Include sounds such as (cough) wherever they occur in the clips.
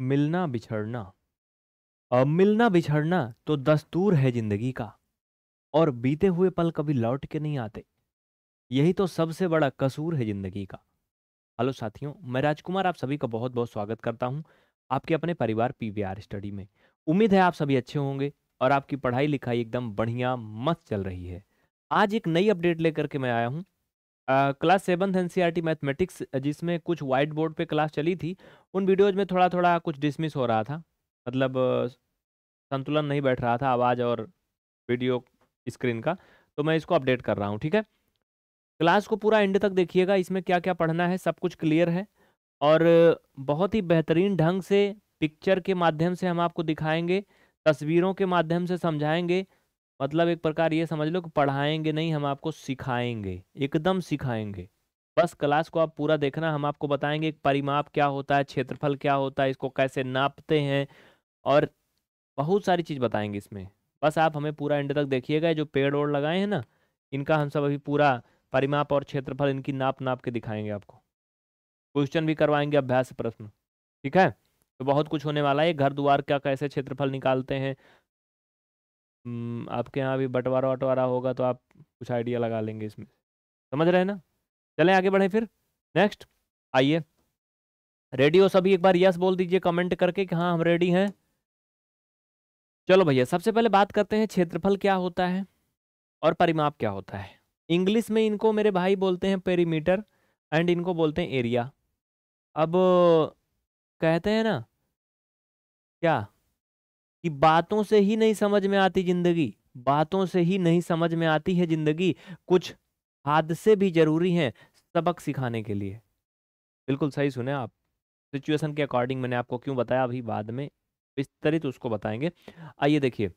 मिलना बिछड़ना अब मिलना बिछड़ना तो दस्तूर है जिंदगी का और बीते हुए पल कभी लौट के नहीं आते यही तो सबसे बड़ा कसूर है जिंदगी का हेलो साथियों मैं राजकुमार आप सभी का बहुत बहुत स्वागत करता हूं आपके अपने परिवार पीवीआर स्टडी में उम्मीद है आप सभी अच्छे होंगे और आपकी पढ़ाई लिखाई एकदम बढ़िया मस्त चल रही है आज एक नई अपडेट लेकर के मैं आया हूँ क्लास सेवन्थ एन मैथमेटिक्स जिसमें कुछ वाइट बोर्ड पे क्लास चली थी उन वीडियोज में थोड़ा थोड़ा कुछ डिसमिस हो रहा था मतलब संतुलन नहीं बैठ रहा था आवाज़ और वीडियो स्क्रीन का तो मैं इसको अपडेट कर रहा हूँ ठीक है क्लास को पूरा एंड तक देखिएगा इसमें क्या क्या पढ़ना है सब कुछ क्लियर है और बहुत ही बेहतरीन ढंग से पिक्चर के माध्यम से हम आपको दिखाएंगे तस्वीरों के माध्यम से समझाएंगे मतलब एक प्रकार ये समझ लो कि पढ़ाएंगे नहीं हम आपको सिखाएंगे एकदम सिखाएंगे बस क्लास को आप पूरा देखना हम आपको बताएंगे एक परिमाप क्या होता है क्षेत्रफल क्या होता है इसको कैसे नापते हैं और बहुत सारी चीज़ बताएंगे इसमें बस आप हमें पूरा एंड तक देखिएगा जो पेड़ ओड़ लगाए हैं ना इनका हम सब अभी पूरा परिमाप और क्षेत्रफल इनकी नाप नाप के दिखाएंगे आपको क्वेश्चन भी करवाएंगे अभ्यास प्रश्न ठीक है तो बहुत कुछ होने वाला है घर द्वार का कैसे क्षेत्रफल निकालते हैं हम्म, आपके यहाँ भी बंटवारा वटवारा होगा तो आप कुछ आइडिया लगा लेंगे इसमें समझ रहे हैं ना चलें आगे बढ़ें फिर नेक्स्ट आइए रेडियो सभी एक बार यस बोल दीजिए कमेंट करके कि हाँ हम रेडी हैं चलो भैया सबसे पहले बात करते हैं क्षेत्रफल क्या होता है और परिमाप क्या होता है इंग्लिश में इनको मेरे भाई बोलते हैं पेरीमीटर एंड इनको बोलते हैं एरिया अब कहते हैं ना क्या कि बातों से ही नहीं समझ में आती जिंदगी बातों से ही नहीं समझ में आती है जिंदगी कुछ हादसे भी जरूरी हैं सबक सिखाने के लिए बिल्कुल सही सुने आप सिचुएशन के अकॉर्डिंग मैंने आपको क्यों बताया अभी बाद में विस्तरित उसको बताएंगे आइए देखिए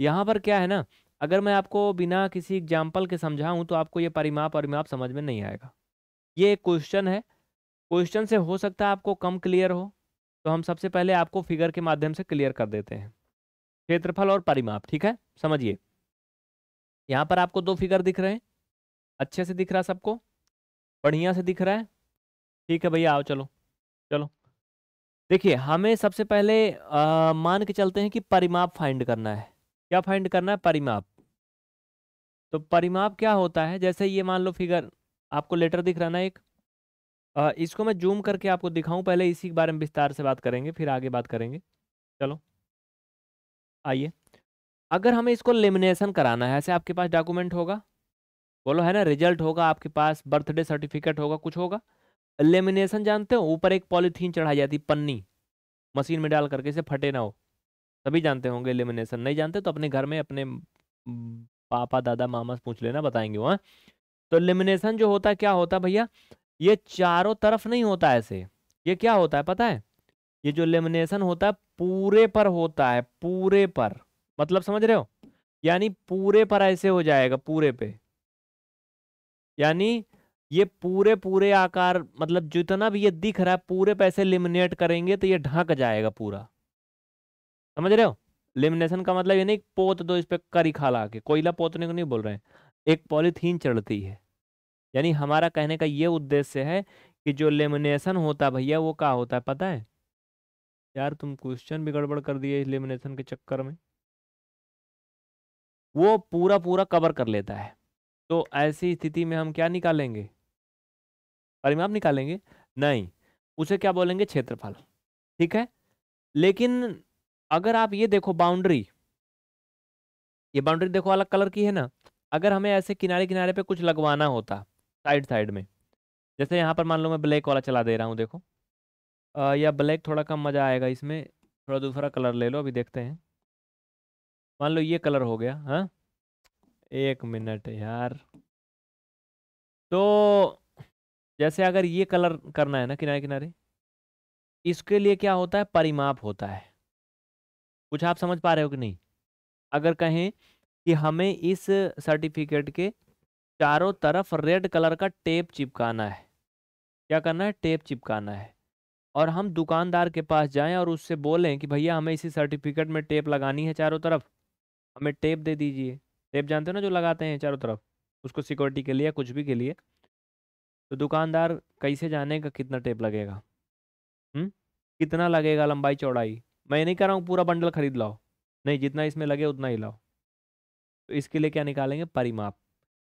यहाँ पर क्या है ना अगर मैं आपको बिना किसी एग्जाम्पल के समझाऊँ तो आपको ये परिमाप परिमाप समझ में नहीं आएगा ये एक क्वेश्चन है क्वेश्चन से हो सकता है आपको कम क्लियर हो तो हम सबसे पहले आपको फिगर के माध्यम से क्लियर कर देते हैं क्षेत्रफल और परिमाप ठीक है समझिए यहाँ पर आपको दो फिगर दिख रहे हैं अच्छे से दिख रहा है सबको बढ़िया से दिख रहा है ठीक है भैया आओ चलो चलो देखिए हमें सबसे पहले आ, मान के चलते हैं कि परिमाप फाइंड करना है क्या फाइंड करना है परिमाप तो परिमाप क्या होता है जैसे ये मान लो फिगर आपको लेटर दिख रहा ना एक आ, इसको मैं जूम करके आपको दिखाऊं पहले इसी के बारे में विस्तार से बात करेंगे फिर आगे बात करेंगे चलो आइए अगर हमें इसको लेमिनेशन कराना है ऐसे आपके पास डॉक्यूमेंट होगा बोलो है ना रिजल्ट होगा आपके पास बर्थडे सर्टिफिकेट होगा कुछ होगा लेमिनेशन जानते हो ऊपर एक पॉलीथीन चढ़ाई जाती पन्नी मशीन में डाल करके इसे फटे ना हो सभी जानते होंगे लेमिनेशन नहीं जानते तो अपने घर में अपने पापा दादा मामा से पूछ लेना बताएंगे वहाँ तो लेमिनेशन जो होता है क्या होता है भैया ये चारों तरफ नहीं होता ऐसे ये क्या होता है पता है ये जो लेमिनेशन होता है पूरे पर होता है पूरे पर मतलब समझ रहे हो यानी पूरे पर ऐसे हो जाएगा पूरे पे यानी ये पूरे पूरे आकार मतलब जितना भी ये दिख रहा है पूरे पैसे लिमिनेट करेंगे तो ये ढक जाएगा पूरा समझ रहे हो लिमिनेशन का मतलब ये नहीं पोत दो इस पर करी खा ला के कोयला पोतने को नहीं बोल रहे हैं एक पॉलीथीन चढ़ती है यानी हमारा कहने का ये उद्देश्य है कि जो लेमिनेशन होता भैया वो क्या होता है पता है यार तुम क्वेश्चन भी गड़बड़ कर दिए इलिमिनेशन के चक्कर में वो पूरा पूरा कवर कर लेता है तो ऐसी स्थिति में हम क्या निकालेंगे परिमाप निकालेंगे नहीं उसे क्या बोलेंगे क्षेत्रफल ठीक है लेकिन अगर आप ये देखो बाउंड्री ये बाउंड्री देखो अलग कलर की है ना अगर हमें ऐसे किनारे किनारे पे कुछ लगवाना होता साइड साइड में जैसे यहाँ पर मान लो मैं ब्लैक वाला चला दे रहा हूँ देखो या ब्लैक थोड़ा कम मज़ा आएगा इसमें थोड़ा दूसरा कलर ले लो अभी देखते हैं मान लो ये कलर हो गया हाँ एक मिनट यार तो जैसे अगर ये कलर करना है ना किनारे किनारे इसके लिए क्या होता है परिमाप होता है कुछ आप समझ पा रहे हो कि नहीं अगर कहें कि हमें इस सर्टिफिकेट के चारों तरफ रेड कलर का टेप चिपकाना है क्या करना है टेप चिपकाना है और हम दुकानदार के पास जाएं और उससे बोलें कि भैया हमें इसी सर्टिफिकेट में टेप लगानी है चारों तरफ हमें टेप दे दीजिए टेप जानते हो ना जो लगाते हैं चारों तरफ उसको सिक्योरिटी के लिए कुछ भी के लिए तो दुकानदार कैसे जानेगा कितना टेप लगेगा हुँ? हम्म? कितना लगेगा लंबाई चौड़ाई मैं नहीं कह रहा हूँ पूरा बंडल खरीद लाओ नहीं जितना इसमें लगे उतना ही लाओ तो इसके लिए क्या निकालेंगे परिमाप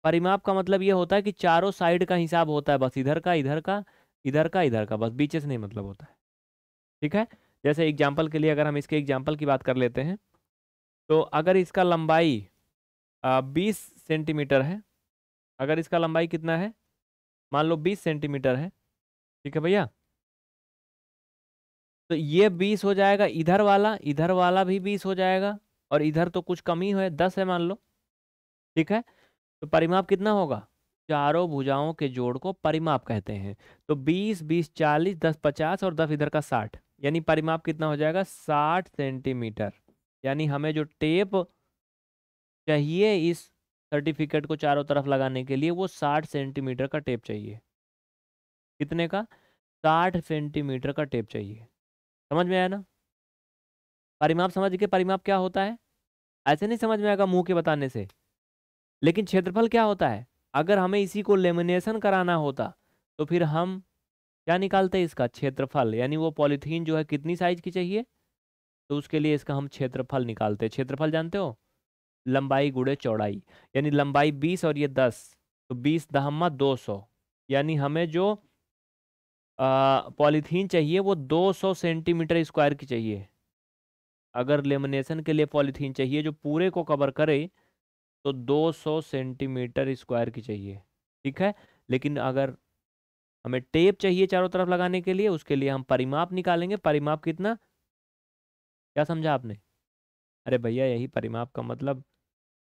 परिमाप का मतलब ये होता है कि चारों साइड का हिसाब होता है बस इधर का इधर का इधर का इधर का बस बीच से नहीं मतलब होता है ठीक है जैसे एग्जाम्पल के लिए अगर हम इसके एग्जाम्पल की बात कर लेते हैं तो अगर इसका लंबाई बीस सेंटीमीटर है अगर इसका लंबाई कितना है मान लो बीस सेंटीमीटर है ठीक है भैया तो ये बीस हो जाएगा इधर वाला इधर वाला भी बीस हो जाएगा और इधर तो कुछ कम ही है दस है मान लो ठीक है तो परिमाप कितना होगा चारों भुजाओं के जोड़ को परिमाप कहते हैं तो 20, 20, 40, 10, 50 और 10 इधर का 60 यानी परिमाप कितना हो जाएगा 60 सेंटीमीटर यानी हमें जो टेप चाहिए इस सर्टिफिकेट को चारों तरफ लगाने के लिए वो 60 सेंटीमीटर का टेप चाहिए कितने का 60 सेंटीमीटर का टेप चाहिए समझ में आया ना परिमाप समझ के परिमाप क्या होता है ऐसे नहीं समझ में आएगा मुंह के बताने से लेकिन क्षेत्रफल क्या होता है अगर हमें इसी को लेमिनेशन कराना होता तो फिर हम क्या निकालते इसका क्षेत्रफल यानी वो पॉलीथीन जो है कितनी साइज की चाहिए तो उसके लिए इसका हम क्षेत्रफल निकालते हैं क्षेत्रफल जानते हो लंबाई गुड़े चौड़ाई यानी लंबाई बीस और ये दस तो बीस दहम्मा दो सौ यानी हमें जो पॉलीथीन चाहिए वो 200 सेंटीमीटर स्क्वायर की चाहिए अगर लेमिनेशन के लिए पॉलीथीन चाहिए जो पूरे को कवर करे तो 200 सेंटीमीटर स्क्वायर की चाहिए ठीक है लेकिन अगर हमें टेप चाहिए चारों तरफ लगाने के लिए उसके लिए हम परिमाप निकालेंगे परिमाप कितना क्या समझा आपने अरे भैया यही परिमाप का मतलब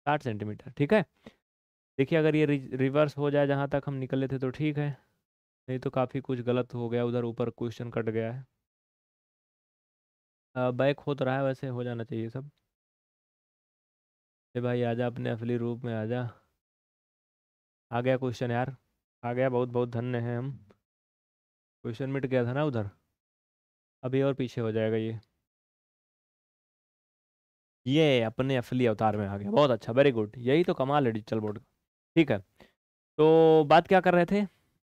साठ सेंटीमीटर ठीक है देखिए अगर ये रिवर्स हो जाए जहाँ तक हम निकले थे तो ठीक है नहीं तो काफ़ी कुछ गलत हो गया उधर ऊपर क्वेश्चन कट गया है बैक हो तो रहा है वैसे हो जाना चाहिए सब ए भाई आजा अपने असली रूप में आजा आ गया क्वेश्चन यार आ गया बहुत बहुत धन्य है हम क्वेश्चन मिट गया था ना उधर अभी और पीछे हो जाएगा ये ये अपने असली अवतार में आ गया बहुत अच्छा वेरी गुड यही तो कमाल है डिजिटल बोर्ड का ठीक है तो बात क्या कर रहे थे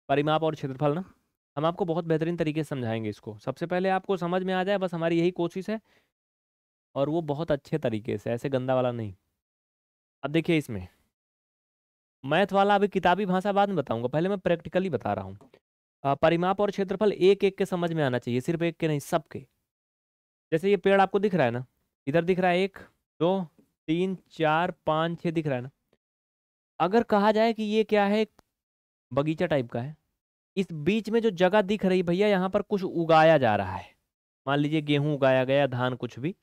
परिमाप और क्षेत्रफल ना हम आपको बहुत बेहतरीन तरीके से समझाएंगे इसको सबसे पहले आपको समझ में आ जाए बस हमारी यही कोशिश है और वो बहुत अच्छे तरीके से ऐसे गंदा वाला नहीं अब देखिए इसमें मैथ वाला अभी किताबी भाषा बाद में बताऊंगा पहले मैं प्रैक्टिकली बता रहा हूँ परिमाप और क्षेत्रफल एक एक के समझ में आना चाहिए सिर्फ एक के नहीं सबके जैसे ये पेड़ आपको दिख रहा है ना इधर दिख रहा है एक दो तीन चार पाँच छः दिख रहा है ना अगर कहा जाए कि ये क्या है बगीचा टाइप का है इस बीच में जो जगह दिख रही भैया यहाँ पर कुछ उगाया जा रहा है मान लीजिए गेहूँ उगाया गया धान कुछ भी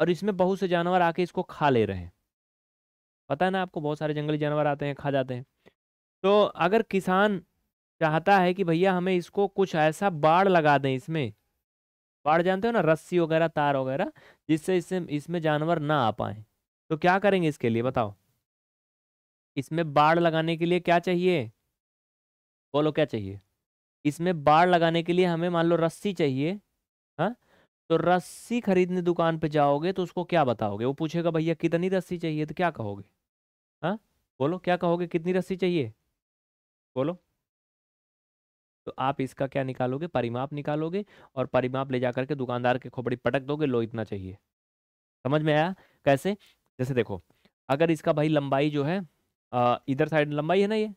और इसमें बहुत से जानवर आके इसको खा ले रहे हैं पता है ना आपको बहुत सारे जंगली जानवर आते हैं खा जाते हैं तो अगर किसान चाहता है कि भैया हमें इसको कुछ ऐसा बाढ़ लगा दें इसमें बाढ़ जानते हो ना रस्सी वगैरह तार वगैरह जिससे इससे इसमें जानवर ना आ पाए तो क्या करेंगे इसके लिए बताओ इसमें बाढ़ लगाने के लिए क्या चाहिए बोलो क्या चाहिए इसमें बाढ़ लगाने के लिए हमें मान लो रस्सी चाहिए हाँ तो रस्सी खरीदने दुकान पे जाओगे तो उसको क्या बताओगे वो पूछेगा भैया कितनी रस्सी चाहिए तो क्या कहोगे हाँ बोलो क्या कहोगे कितनी रस्सी चाहिए बोलो तो आप इसका क्या निकालोगे परिमाप निकालोगे और परिमाप ले जा करके दुकानदार के खोपड़ी पटक दोगे लो इतना चाहिए समझ में आया कैसे जैसे देखो अगर इसका भाई लंबाई जो है इधर साइड लंबाई है ना ये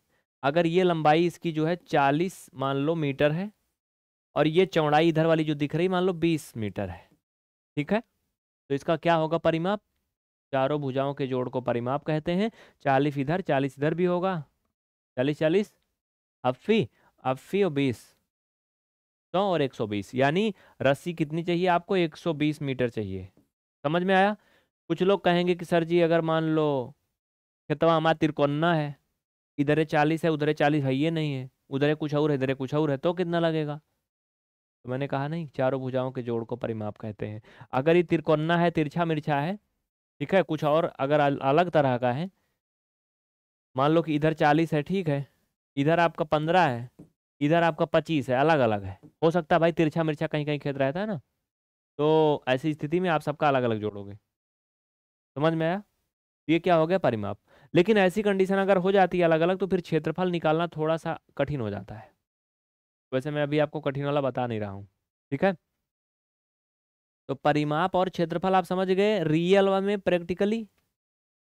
अगर ये लंबाई इसकी जो है चालीस मान लो मीटर है और ये चौड़ाई इधर वाली जो दिख रही मान लो बीस मीटर है ठीक है तो इसका क्या होगा परिमाप चारों भुजाओं के जोड़ को परिमाप कहते हैं चालीस इधर चालीस इधर भी होगा चालीस चालीस अफ़ी अफ़ी और बीस सौ और एक सौ बीस यानी रस्सी कितनी चाहिए आपको एक सौ बीस मीटर चाहिए समझ में आया कुछ लोग कहेंगे कि सर जी अगर मान लो खेतवा हमारा तिरकोन्ना है इधर चालीस है उधर चालीस है ये नहीं है उधर कुछ और है इधर कुछ और है तो कितना लगेगा तो मैंने कहा नहीं चारों भुजाओं के जोड़ को परिमाप कहते हैं अगर ये तिरकोन्ना है तिरछा मिर्छा है ठीक है कुछ और अगर अलग तरह का है मान लो कि इधर चालीस है ठीक है इधर आपका पंद्रह है इधर आपका पच्चीस है अलग अलग है हो सकता है भाई तिरछा मिर्छा कहीं कहीं खेत रहता है ना तो ऐसी स्थिति में आप सबका अलग अलग जोड़ोगे समझ में आया तो ये क्या हो गया परिमाप लेकिन ऐसी कंडीशन अगर हो जाती है अलग अलग तो फिर क्षेत्रफल निकालना थोड़ा सा कठिन हो जाता है वैसे मैं अभी आपको कठिन वाला बता नहीं रहा हूँ ठीक है तो परिमाप और क्षेत्रफल आप समझ गए रियल में प्रैक्टिकली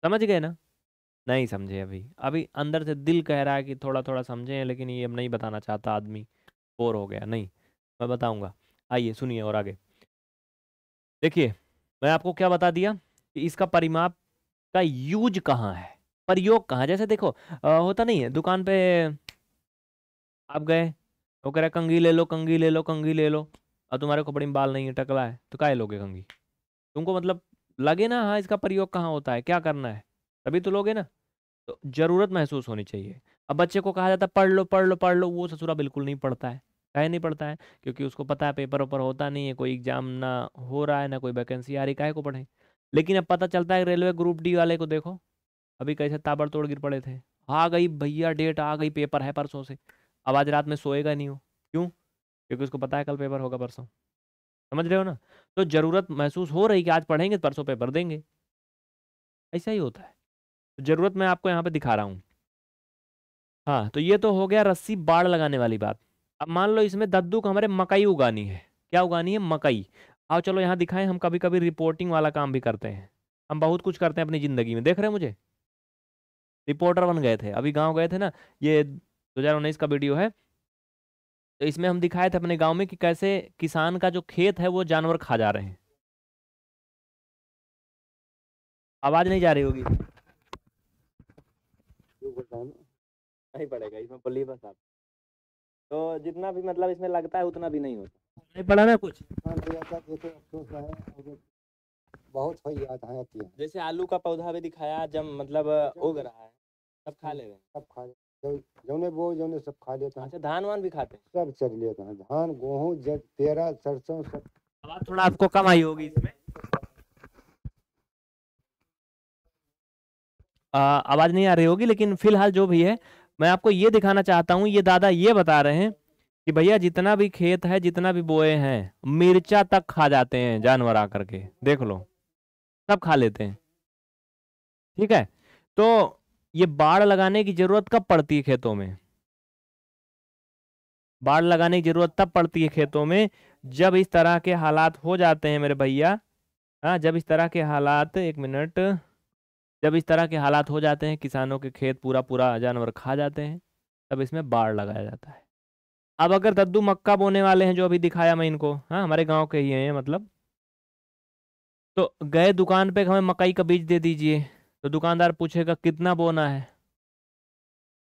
समझ गए ना नहीं समझे अभी अभी अंदर से दिल कह रहा है कि थोड़ा थोड़ा समझे हैं लेकिन ये अब नहीं बताना चाहता आदमी बोर हो गया नहीं मैं बताऊंगा आइए सुनिए और आगे देखिए मैं आपको क्या बता दिया कि इसका परिमाप का यूज कहाँ है प्रयोग कहाँ जैसे देखो आ, होता नहीं है दुकान पे आप गए वो कह रहा है कंगी ले लो कंगी ले लो कंगी ले लो और तुम्हारे कपड़े में बाल नहीं है टकला है तो क्या लोगे कंगी तुमको मतलब लगे ना हाँ इसका प्रयोग कहाँ होता है क्या करना है तभी तो लोगे ना तो ज़रूरत महसूस होनी चाहिए अब बच्चे को कहा जाता है पढ़ लो पढ़ लो पढ़ लो वो ससुरा बिल्कुल नहीं पढ़ता है कहे नहीं पढ़ता है क्योंकि उसको पता है पेपर ऊपर होता नहीं है कोई एग्जाम ना हो रहा है ना कोई वैकेंसी आ रही काहे को पढ़े लेकिन अब पता चलता है रेलवे ग्रुप डी वाले को देखो अभी कैसे ताबड़तोड़ गिर पड़े थे आ गई भैया डेट आ गई पेपर है परसों से अब आज रात में सोएगा नहीं हो क्यों क्योंकि उसको पता है कल पेपर होगा परसों समझ रहे हो ना तो ज़रूरत महसूस हो रही कि आज पढ़ेंगे तो परसों पेपर देंगे ऐसा ही होता है तो ज़रूरत मैं आपको यहाँ पर दिखा रहा हूँ हाँ तो ये तो हो गया रस्सी बाढ़ लगाने वाली बात अब मान लो इसमें दद्दू को हमारे मकई उगानी है क्या उगानी है मकई आओ चलो यहाँ दिखाएं हम कभी कभी रिपोर्टिंग वाला काम भी करते हैं हम बहुत कुछ करते हैं अपनी ज़िंदगी में देख रहे हैं मुझे रिपोर्टर बन गए थे अभी गांव गए थे ना ये उन्नीस का वीडियो है तो इसमें हम दिखाए थे अपने गांव में कि कैसे किसान का जो खेत है वो जानवर खा जा रहे हैं आवाज़ नहीं जा रही होगी नहीं पड़ेगा इसमें बोलिए बस आप तो जितना भी मतलब इसमें लगता है उतना भी नहीं होता नहीं पड़ा ना कुछ हाँ, तो तो बहुत है जैसे आलू का पौधा भी दिखाया जब मतलब अच्छा। उग रहा है सब खा हाँ, ले सब खा ले जोने बो जोने सब खा लेता अच्छा धान वान भी खाते सब चर लेता है धान गेहूँ जट तेरा सरसों सब अब थोड़ा आपको कम आई होगी इसमें आवाज़ नहीं आ रही होगी लेकिन फिलहाल जो भी है मैं आपको ये दिखाना चाहता हूँ ये दादा ये बता रहे हैं कि भैया जितना भी खेत है जितना भी बोए हैं मिर्चा तक खा जाते हैं जानवर आकर के देख लो सब खा लेते हैं ठीक है तो ये बाढ़ लगाने की जरूरत कब पड़ती है खेतों में बाढ़ लगाने की जरूरत तब पड़ती है खेतों में जब इस तरह के हालात हो जाते हैं मेरे भैया हाँ जब इस तरह के हालात एक मिनट जब इस तरह के हालात हो जाते हैं किसानों के खेत पूरा पूरा जानवर खा जाते हैं तब इसमें बाढ़ लगाया जाता है अब अगर दद्दू मक्का बोने वाले हैं जो अभी दिखाया मैं इनको हाँ हमारे गांव के ही हैं मतलब तो गए दुकान पे हमें मकई का बीज दे दीजिए तो दुकानदार पूछेगा कितना बोना है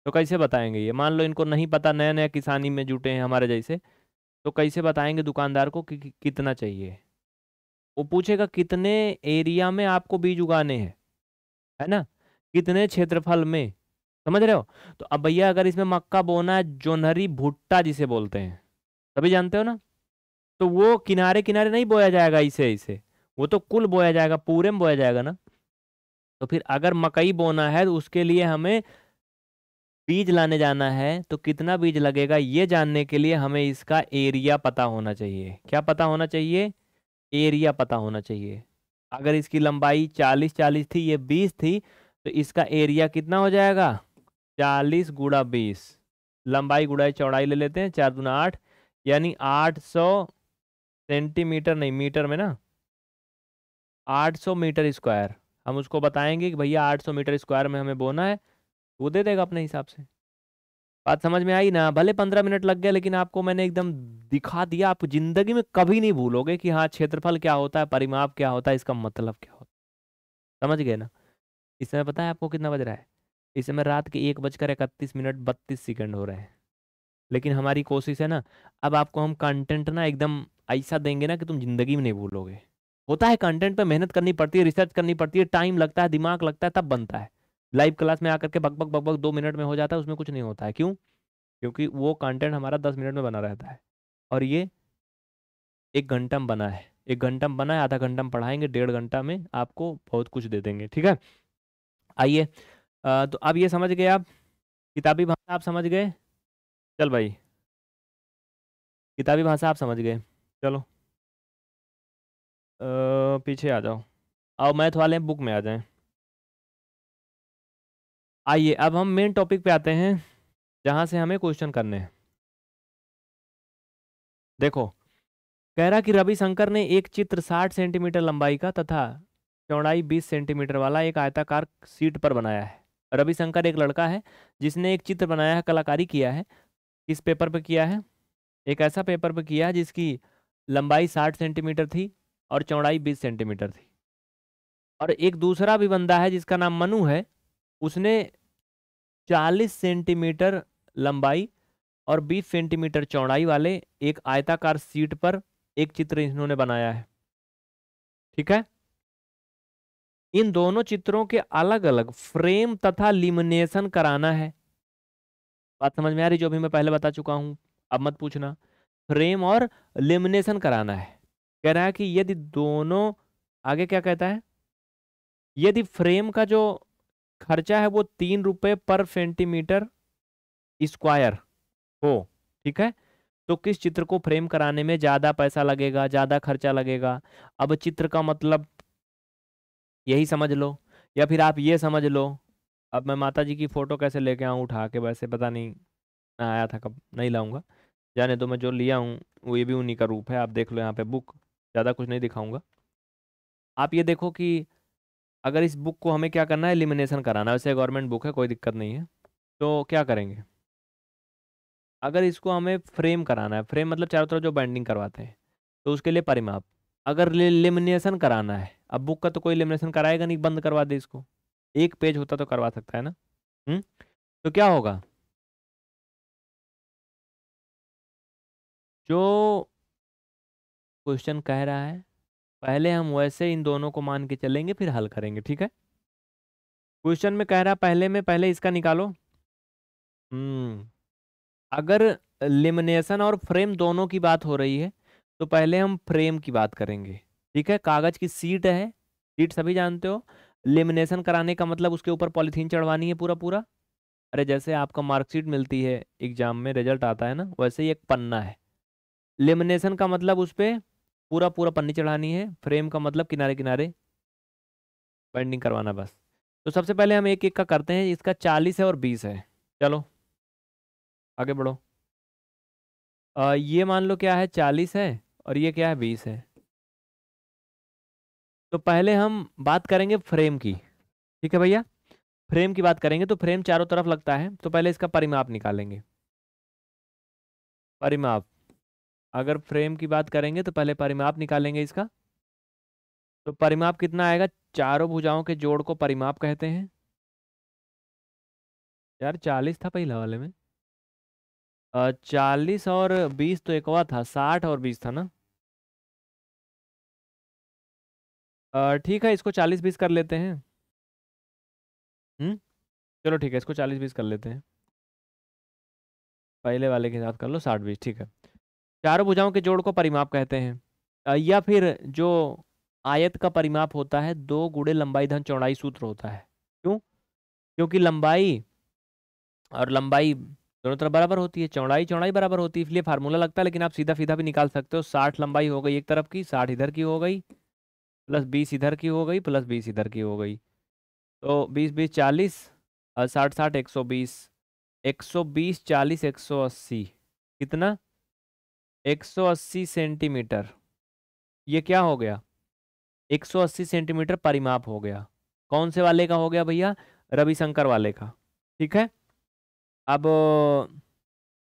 तो कैसे बताएंगे ये मान लो इनको नहीं पता नया नया किसानी में जुटे हैं हमारे जैसे तो कैसे बताएंगे दुकानदार को कि कितना चाहिए वो पूछेगा कितने एरिया में आपको बीज उगाने हैं है ना कितने क्षेत्रफल में समझ रहे हो तो अब भैया अगर इसमें मक्का बोना है जोनहरी भुट्टा जिसे बोलते हैं सभी जानते हो ना तो वो किनारे किनारे नहीं बोया जाएगा इसे इसे वो तो कुल बोया जाएगा पूरे में बोया जाएगा ना तो फिर अगर मकई बोना है तो उसके लिए हमें बीज लाने जाना है तो कितना बीज लगेगा ये जानने के लिए हमें इसका एरिया पता होना चाहिए क्या पता होना चाहिए एरिया पता होना चाहिए अगर इसकी लंबाई चालीस चालीस थी ये बीस थी तो इसका एरिया कितना हो जाएगा चालीस गुड़ा बीस लंबाई गुड़ाई चौड़ाई ले लेते हैं चार दुना आठ यानी आठ सौ सेंटीमीटर नहीं मीटर में ना आठ सौ मीटर स्क्वायर हम उसको बताएंगे कि भैया 800 मीटर स्क्वायर में हमें बोना है वो दे देगा अपने हिसाब से बात समझ में आई ना भले पंद्रह मिनट लग गए लेकिन आपको मैंने एकदम दिखा दिया आप जिंदगी में कभी नहीं भूलोगे कि हाँ क्षेत्रफल क्या होता है परिमाप क्या होता है इसका मतलब क्या होता है समझ गए ना इस समय पता है आपको कितना बज रहा है इस समय रात के एक बजकर इकतीस मिनट बत्तीस सेकंड हो रहे हैं लेकिन हमारी कोशिश है ना अब आपको हम कंटेंट ना एकदम ऐसा देंगे ना कि तुम जिंदगी में नहीं भूलोगे होता है कंटेंट पे मेहनत करनी पड़ती है रिसर्च करनी पड़ती है टाइम लगता है दिमाग लगता है तब बनता है लाइव क्लास में आकर के बकबक बकबक दो मिनट में हो जाता है उसमें कुछ नहीं होता है क्यों क्योंकि वो कंटेंट हमारा दस मिनट में बना रहता है और ये एक घंटा में बना है एक घंटा में बना है आधा घंटा में पढ़ाएंगे डेढ़ घंटा में आपको बहुत कुछ दे देंगे ठीक है आइए तो अब ये समझ गए आप किताबी भाषा आप समझ गए चल भाई किताबी भाषा आप समझ गए चलो पीछे आ जाओ आओ मैथ वाले बुक में आ जाएं आइए अब हम मेन टॉपिक पे आते हैं जहां से हमें क्वेश्चन करने हैं देखो कह रहा कि रवि शंकर ने एक चित्र 60 सेंटीमीटर लंबाई का तथा चौड़ाई 20 सेंटीमीटर वाला एक आयताकार सीट पर बनाया है रविशंकर एक लड़का है जिसने एक चित्र बनाया है कलाकारी किया है किस पेपर पर किया है एक ऐसा पेपर पर किया है जिसकी लंबाई 60 सेंटीमीटर थी और चौड़ाई बीस सेंटीमीटर थी और एक दूसरा भी बंदा है जिसका नाम मनु है उसने चालीस सेंटीमीटर लंबाई और बीस सेंटीमीटर चौड़ाई वाले एक आयताकार सीट पर एक चित्र इन्होंने बनाया है ठीक है इन दोनों चित्रों के अलग अलग फ्रेम तथा लिमिनेशन कराना है बात समझ में आ रही जो भी मैं पहले बता चुका हूं अब मत पूछना फ्रेम और लिमिनेशन कराना है कह रहा है कि यदि दोनों आगे क्या कहता है यदि फ्रेम का जो खर्चा है वो तीन रुपये पर सेंटीमीटर स्क्वायर हो ठीक है तो किस चित्र को फ्रेम कराने में ज़्यादा पैसा लगेगा ज़्यादा खर्चा लगेगा अब चित्र का मतलब यही समझ लो या फिर आप ये समझ लो अब मैं माता जी की फ़ोटो कैसे लेके आऊँ उठा के वैसे पता नहीं आया था कब नहीं लाऊंगा जाने दो मैं जो लिया हूँ वो ये भी उन्हीं का रूप है आप देख लो यहाँ पे बुक ज़्यादा कुछ नहीं दिखाऊंगा आप ये देखो कि अगर इस बुक को हमें क्या करना है एलिमिनेशन कराना है वैसे गवर्नमेंट बुक है कोई दिक्कत नहीं है तो क्या करेंगे अगर इसको हमें फ्रेम कराना है फ्रेम मतलब चारों तरफ जो बाइंडिंग करवाते हैं तो उसके लिए परिमाप अगर एलिमिनेशन कराना है अब बुक का तो कोई एलिमिनेशन कराएगा नहीं बंद करवा दे इसको एक पेज होता तो करवा सकता है ना हुँ? तो क्या होगा जो क्वेश्चन कह रहा है पहले हम वैसे इन दोनों को मान के चलेंगे फिर हल करेंगे ठीक है क्वेश्चन में कह रहा पहले में पहले इसका निकालो हम्म अगर लेमिनेशन और फ्रेम दोनों की बात हो रही है तो पहले हम फ्रेम की बात करेंगे ठीक है कागज की सीट है सीट सभी जानते हो लेमिनेशन कराने का मतलब उसके ऊपर पॉलीथीन चढ़वानी है पूरा पूरा अरे जैसे आपका मार्कशीट मिलती है एग्जाम में रिजल्ट आता है ना वैसे ही एक पन्ना है लेमिनेशन का मतलब उस पर पूरा पूरा पन्नी चढ़ानी है फ्रेम का मतलब किनारे किनारे बाइंडिंग करवाना बस तो सबसे पहले हम एक एक का करते हैं इसका चालीस है और बीस है चलो आगे बढ़ो आ, ये मान लो क्या है चालीस है और ये क्या है बीस है तो पहले हम बात करेंगे फ्रेम की ठीक है भैया फ्रेम की बात करेंगे तो फ्रेम चारों तरफ लगता है तो पहले इसका परिमाप निकालेंगे परिमाप अगर फ्रेम की बात करेंगे तो पहले परिमाप निकालेंगे इसका तो परिमाप कितना आएगा चारों भुजाओं के जोड़ को परिमाप कहते हैं यार चालीस था पहला वाले में चालीस और बीस तो एक हुआ था साठ और बीस था ना ठीक है इसको चालीस बीस कर लेते हैं हम्म चलो ठीक है इसको चालीस बीस कर लेते हैं पहले वाले के साथ कर लो साठ बीस ठीक है चारों भुजाओं के जोड़ को परिमाप कहते हैं या फिर जो आयत का परिमाप होता है दो गुड़े लंबाई धन चौड़ाई सूत्र होता है क्यों क्योंकि लंबाई और लंबाई दोनों तरफ बराबर होती है चौड़ाई चौड़ाई बराबर होती है इसलिए फार्मूला लगता है लेकिन आप सीधा सीधा भी निकाल सकते हो साठ लंबाई हो गई एक तरफ की साठ इधर की हो गई प्लस बीस इधर की हो गई प्लस बीस इधर की हो गई तो बीस बीस चालीस और साठ साठ एक सौ बीस एक सौ बीस चालीस एक सौ अस्सी कितना 180 सेंटीमीटर ये क्या हो गया 180 सेंटीमीटर परिमाप हो गया कौन से वाले का हो गया भैया रविशंकर वाले का ठीक है अब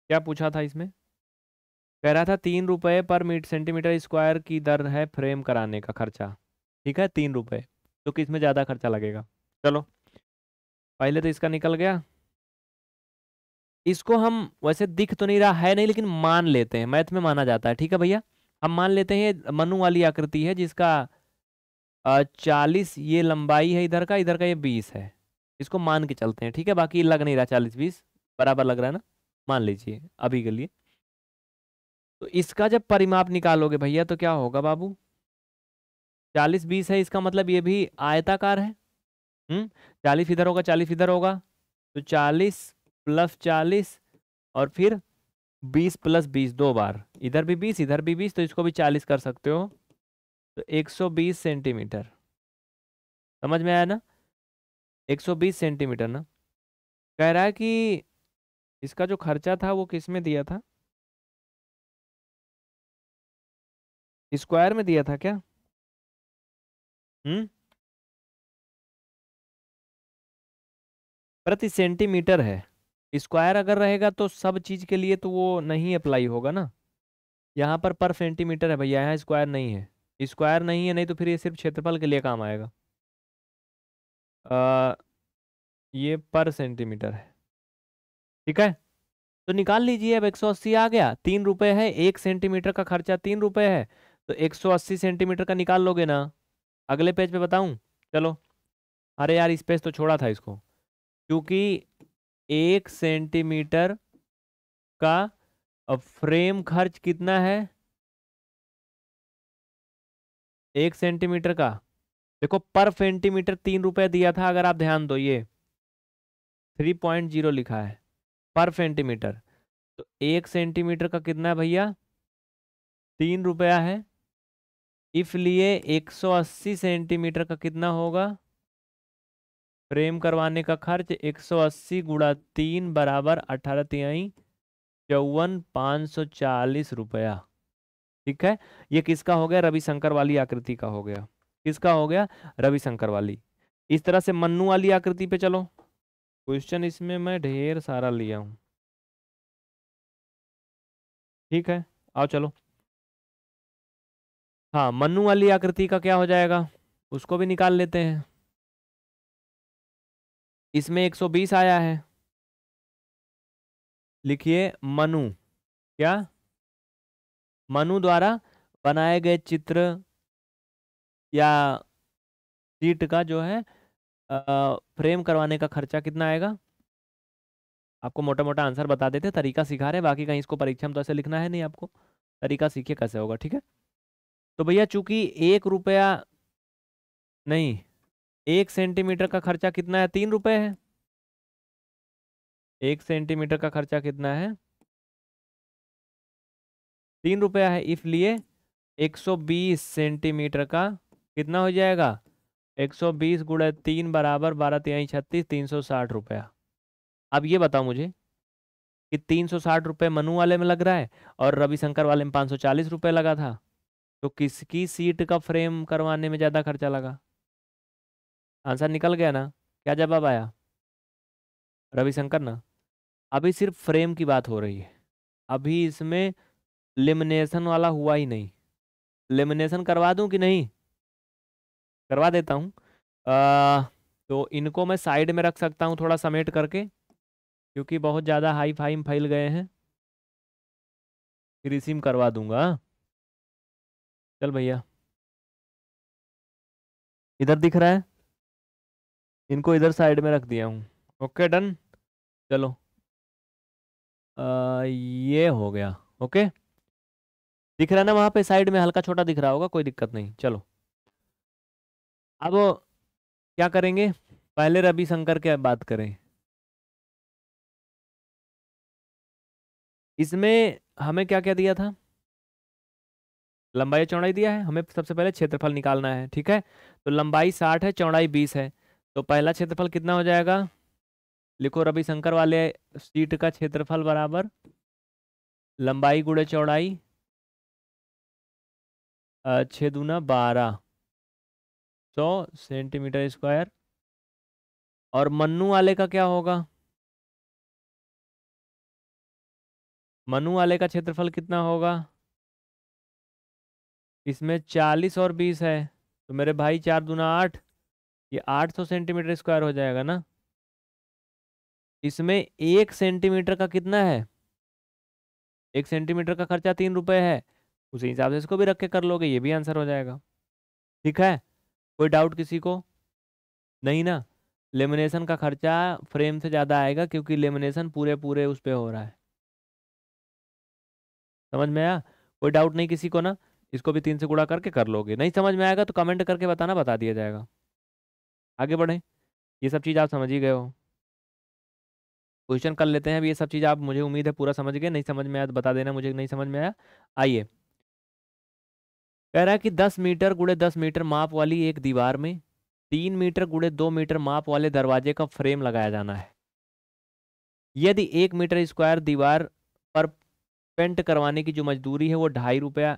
क्या पूछा था इसमें कह रहा था तीन रुपये पर मीट सेंटीमीटर स्क्वायर की दर है फ्रेम कराने का खर्चा ठीक है तीन रुपये तो किस में ज़्यादा खर्चा लगेगा चलो पहले तो इसका निकल गया इसको हम वैसे दिख तो नहीं रहा है नहीं लेकिन मान लेते हैं मैथ में माना जाता है ठीक है भैया हम मान लेते हैं मनु वाली आकृति है जिसका चालीस ये लंबाई है इधर का इधर का ये बीस है इसको मान के चलते हैं ठीक है बाकी लग नहीं रहा चालीस बीस बराबर लग रहा है ना मान लीजिए अभी के लिए तो इसका जब परिमाप निकालोगे भैया तो क्या होगा बाबू चालीस बीस है इसका मतलब ये भी आयताकार है हम्म, चालीस इधर होगा चालीस इधर होगा तो चालीस प्लस चालीस और फिर बीस प्लस बीस दो बार इधर भी बीस इधर भी बीस तो इसको भी चालीस कर सकते हो तो एक सौ बीस सेंटीमीटर समझ में आया ना एक सौ बीस सेंटीमीटर ना कह रहा है कि इसका जो खर्चा था वो किस में दिया था स्क्वायर में दिया था क्या हम्म प्रति सेंटीमीटर है स्क्वायर अगर रहेगा तो सब चीज़ के लिए तो वो नहीं अप्लाई होगा ना यहाँ पर पर सेंटीमीटर है भैया यहाँ स्क्वायर नहीं है स्क्वायर नहीं है नहीं तो फिर ये सिर्फ क्षेत्रफल के लिए काम आएगा आ, ये पर सेंटीमीटर है ठीक है तो निकाल लीजिए अब एक सौ अस्सी आ गया तीन रुपये है एक सेंटीमीटर का खर्चा तीन रुपये है तो एक सौ अस्सी सेंटीमीटर का निकाल लोगे ना अगले पेज पे बताऊं चलो अरे यार इस पेज तो छोड़ा था इसको क्योंकि एक सेंटीमीटर का फ्रेम खर्च कितना है एक सेंटीमीटर का देखो पर सेंटीमीटर तीन रुपए दिया था अगर आप ध्यान दो ये थ्री पॉइंट जीरो लिखा है पर सेंटीमीटर तो एक सेंटीमीटर का कितना है भैया तीन रुपया है इसलिए एक सौ अस्सी सेंटीमीटर का कितना होगा फ्रेम करवाने का खर्च 180 सौ अस्सी गुड़ा तीन बराबर अठारह तिहाई चौवन पाँच सौ चालीस रुपया ठीक है ये किसका हो गया रविशंकर वाली आकृति का हो गया किसका हो गया रविशंकर वाली इस तरह से मन्नू वाली आकृति पे चलो क्वेश्चन इसमें मैं ढेर सारा लिया हूं ठीक है आओ चलो हाँ मन्नू वाली आकृति का क्या हो जाएगा उसको भी निकाल लेते हैं इसमें 120 आया है लिखिए मनु क्या मनु द्वारा बनाए गए चित्र या सीट का जो है फ्रेम करवाने का खर्चा कितना आएगा आपको मोटा मोटा आंसर बता देते तरीका सिखा रहे बाकी कहीं इसको परीक्षा में तो ऐसे लिखना है नहीं आपको तरीका सीखिए कैसे होगा ठीक है तो भैया चूंकि एक रुपया नहीं एक सेंटीमीटर का खर्चा कितना है तीन रुपए है एक सेंटीमीटर का खर्चा कितना है तीन रुपया है इसलिए 120 सेंटीमीटर का कितना हो जाएगा 120 सौ बीस गुड़े तीन बराबर बारह तिहाई छत्तीस तीन सौ साठ रुपया अब ये बताओ मुझे कि तीन सौ साठ रुपये मनु वाले में लग रहा है और रविशंकर वाले में पाँच सौ चालीस रुपये लगा था तो किसकी सीट का फ्रेम करवाने में ज़्यादा खर्चा लगा आंसर निकल गया ना क्या जवाब आया रविशंकर ना अभी सिर्फ फ्रेम की बात हो रही है अभी इसमें लेमिनेशन वाला हुआ ही नहीं लेमिनेशन करवा दूं कि नहीं करवा देता हूं आ, तो इनको मैं साइड में रख सकता हूं थोड़ा समेट करके क्योंकि बहुत ज़्यादा हाई फाइम फैल गए हैं फिर इसी करवा दूंगा चल भैया इधर दिख रहा है इनको इधर साइड में रख दिया हूँ ओके डन चलो आ, ये हो गया ओके दिख रहा है ना वहाँ पे साइड में हल्का छोटा दिख रहा होगा कोई दिक्कत नहीं चलो अब क्या करेंगे पहले रवि शंकर के बात करें इसमें हमें क्या क्या दिया था लंबाई चौड़ाई दिया है हमें सबसे पहले क्षेत्रफल निकालना है ठीक है तो लंबाई साठ है चौड़ाई बीस है तो पहला क्षेत्रफल कितना हो जाएगा लिखो रविशंकर वाले सीट का क्षेत्रफल बराबर लंबाई गुड़े चौड़ाई छः दूना बारह सौ सेंटीमीटर स्क्वायर और मन्नू वाले का क्या होगा मनु वाले का क्षेत्रफल कितना होगा इसमें चालीस और बीस है तो मेरे भाई चार दूना आठ ये 800 सेंटीमीटर स्क्वायर हो जाएगा ना इसमें एक सेंटीमीटर का कितना है एक सेंटीमीटर का खर्चा तीन रुपए है उसी हिसाब से इसको भी रख के कर लोगे ये भी आंसर हो जाएगा ठीक है कोई डाउट किसी को नहीं ना लेमिनेशन का खर्चा फ्रेम से ज़्यादा आएगा क्योंकि लेमिनेशन पूरे पूरे उस पर हो रहा है समझ में आया कोई डाउट नहीं किसी को ना इसको भी तीन से गुड़ा करके कर लोगे नहीं समझ में आएगा तो कमेंट करके बताना बता दिया जाएगा आगे बढ़ें ये सब चीज़ आप समझ ही गए हो क्वेश्चन कर लेते हैं अब ये सब चीज़ आप मुझे उम्मीद है पूरा समझ गए नहीं समझ में आया तो बता देना मुझे नहीं समझ में आया आइए कह रहा है कि दस मीटर गुड़े दस मीटर माप वाली एक दीवार में तीन मीटर गुड़े दो मीटर माप वाले दरवाजे का फ्रेम लगाया जाना है यदि एक मीटर स्क्वायर दीवार पर पेंट करवाने की जो मजदूरी है वो ढाई रुपया